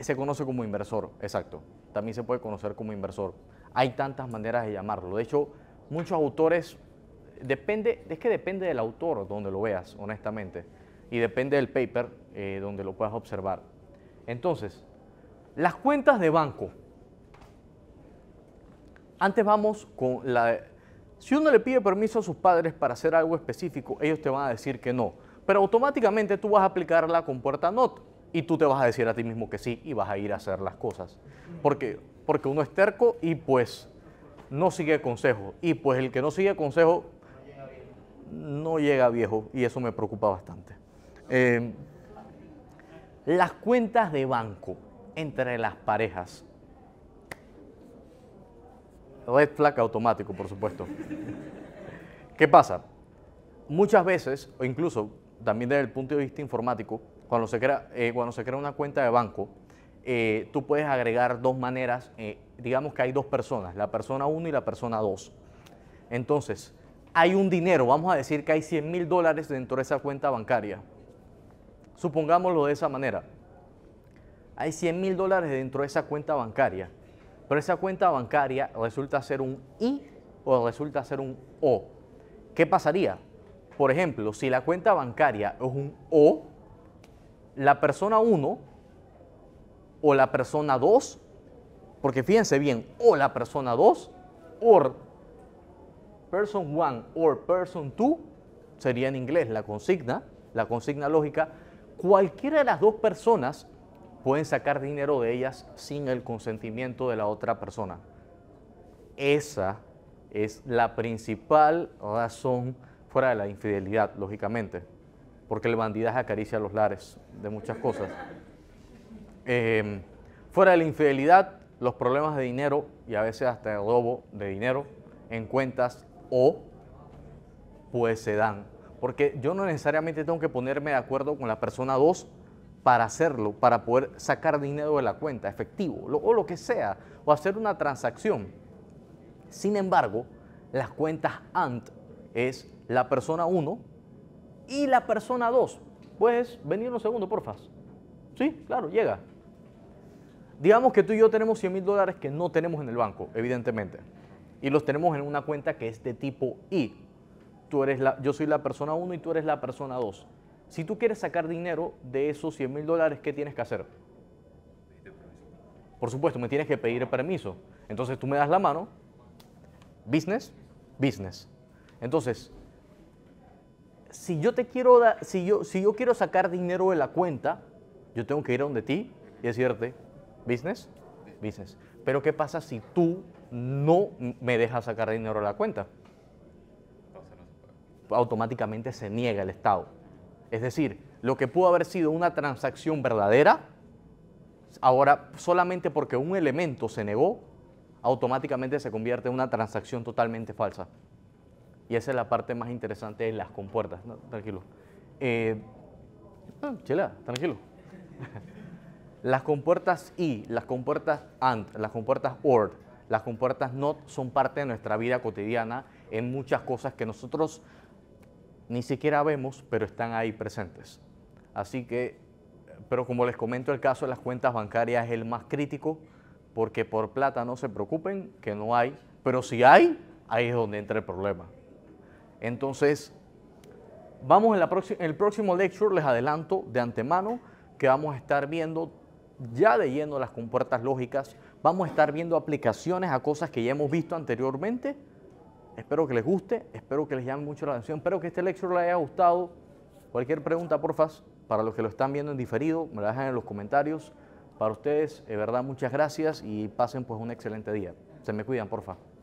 Se conoce como inversor, exacto. También se puede conocer como inversor. Hay tantas maneras de llamarlo. De hecho, muchos autores, depende, es que depende del autor donde lo veas, honestamente y depende del paper eh, donde lo puedas observar. Entonces, las cuentas de banco. Antes vamos con la... Si uno le pide permiso a sus padres para hacer algo específico, ellos te van a decir que no. Pero automáticamente tú vas a aplicar la compuerta NOT y tú te vas a decir a ti mismo que sí y vas a ir a hacer las cosas. Porque, porque uno es terco y pues no sigue consejo. Y pues el que no sigue consejo no llega viejo y eso me preocupa bastante. Eh, las cuentas de banco entre las parejas. Red flag automático, por supuesto. ¿Qué pasa? Muchas veces, o incluso también desde el punto de vista informático, cuando se crea, eh, cuando se crea una cuenta de banco, eh, tú puedes agregar dos maneras, digamos que hay dos personas, la persona 1 y la persona 2. Entonces, hay un dinero, vamos a decir que hay 100 mil dólares dentro de esa cuenta bancaria. Supongámoslo de esa manera. Hay 100 mil dólares dentro de esa cuenta bancaria, pero esa cuenta bancaria resulta ser un I o resulta ser un O. ¿Qué pasaría? Por ejemplo, si la cuenta bancaria es un O, la persona 1 o la persona 2, porque fíjense bien, o la persona 2, or person 1 or person 2, sería en inglés la consigna, la consigna lógica, cualquiera de las dos personas pueden sacar dinero de ellas sin el consentimiento de la otra persona. Esa es la principal razón fuera de la infidelidad, lógicamente, porque el bandidaje acaricia los lares de muchas cosas. Em, fuera de la infidelidad, los problemas de dinero y a veces hasta el robo de dinero en cuentas o pues se dan porque yo no necesariamente tengo que ponerme de acuerdo con la persona 2 para hacerlo, para poder sacar dinero de la cuenta, efectivo, o lo que sea, o hacer una transacción. Sin embargo, las cuentas ANT es la persona 1 y la persona 2. Puedes venir un segundo, porfa. Sí, claro, llega. Digamos que tú y yo tenemos 100 mil dólares que no tenemos en el banco, evidentemente, y los tenemos en una cuenta que es de tipo I la, yo soy la persona 1 y tú eres la persona 2. Si tú quieres sacar dinero de esos 100 mil dólares, ¿qué tienes que hacer? Por supuesto, me tienes que pedir permiso. Entonces tú me das la mano, business, business. Entonces, si yo te quiero da, si yo, si yo quiero sacar dinero de la cuenta, yo tengo que ir a donde ti y decirte, business, business. Pero ¿qué pasa si tú no me dejas sacar dinero de la cuenta? automáticamente se niega el Estado. Es decir, lo que pudo haber sido una transacción verdadera, ahora solamente porque un elemento se negó, automáticamente se convierte en una transacción totalmente falsa. Y esa es la parte más interesante de las compuertas. tranquilo. Eh, ah, chela, tranquilo. las compuertas y, las compuertas and, las compuertas or, las compuertas not son parte de nuestra vida cotidiana en muchas cosas que nosotros ni siquiera vemos, pero están ahí presentes. Así que, pero como les comento, el caso de las cuentas bancarias es el más crítico, porque por plata no se preocupen, que no hay, pero si hay, ahí es donde entra el problema. Entonces, vamos en, la el próximo lecture, les adelanto de antemano, que vamos a estar viendo ya leyendo las compuertas lógicas, vamos a estar viendo aplicaciones a cosas que ya hemos visto anteriormente, Espero que les guste, espero que les llame mucho la atención, espero que este lecture les haya gustado. Cualquier pregunta, por porfa, para los que lo están viendo en diferido, me la dejan en los comentarios. Para ustedes, de verdad, muchas gracias y pasen pues un excelente día. Se me cuidan, por porfa.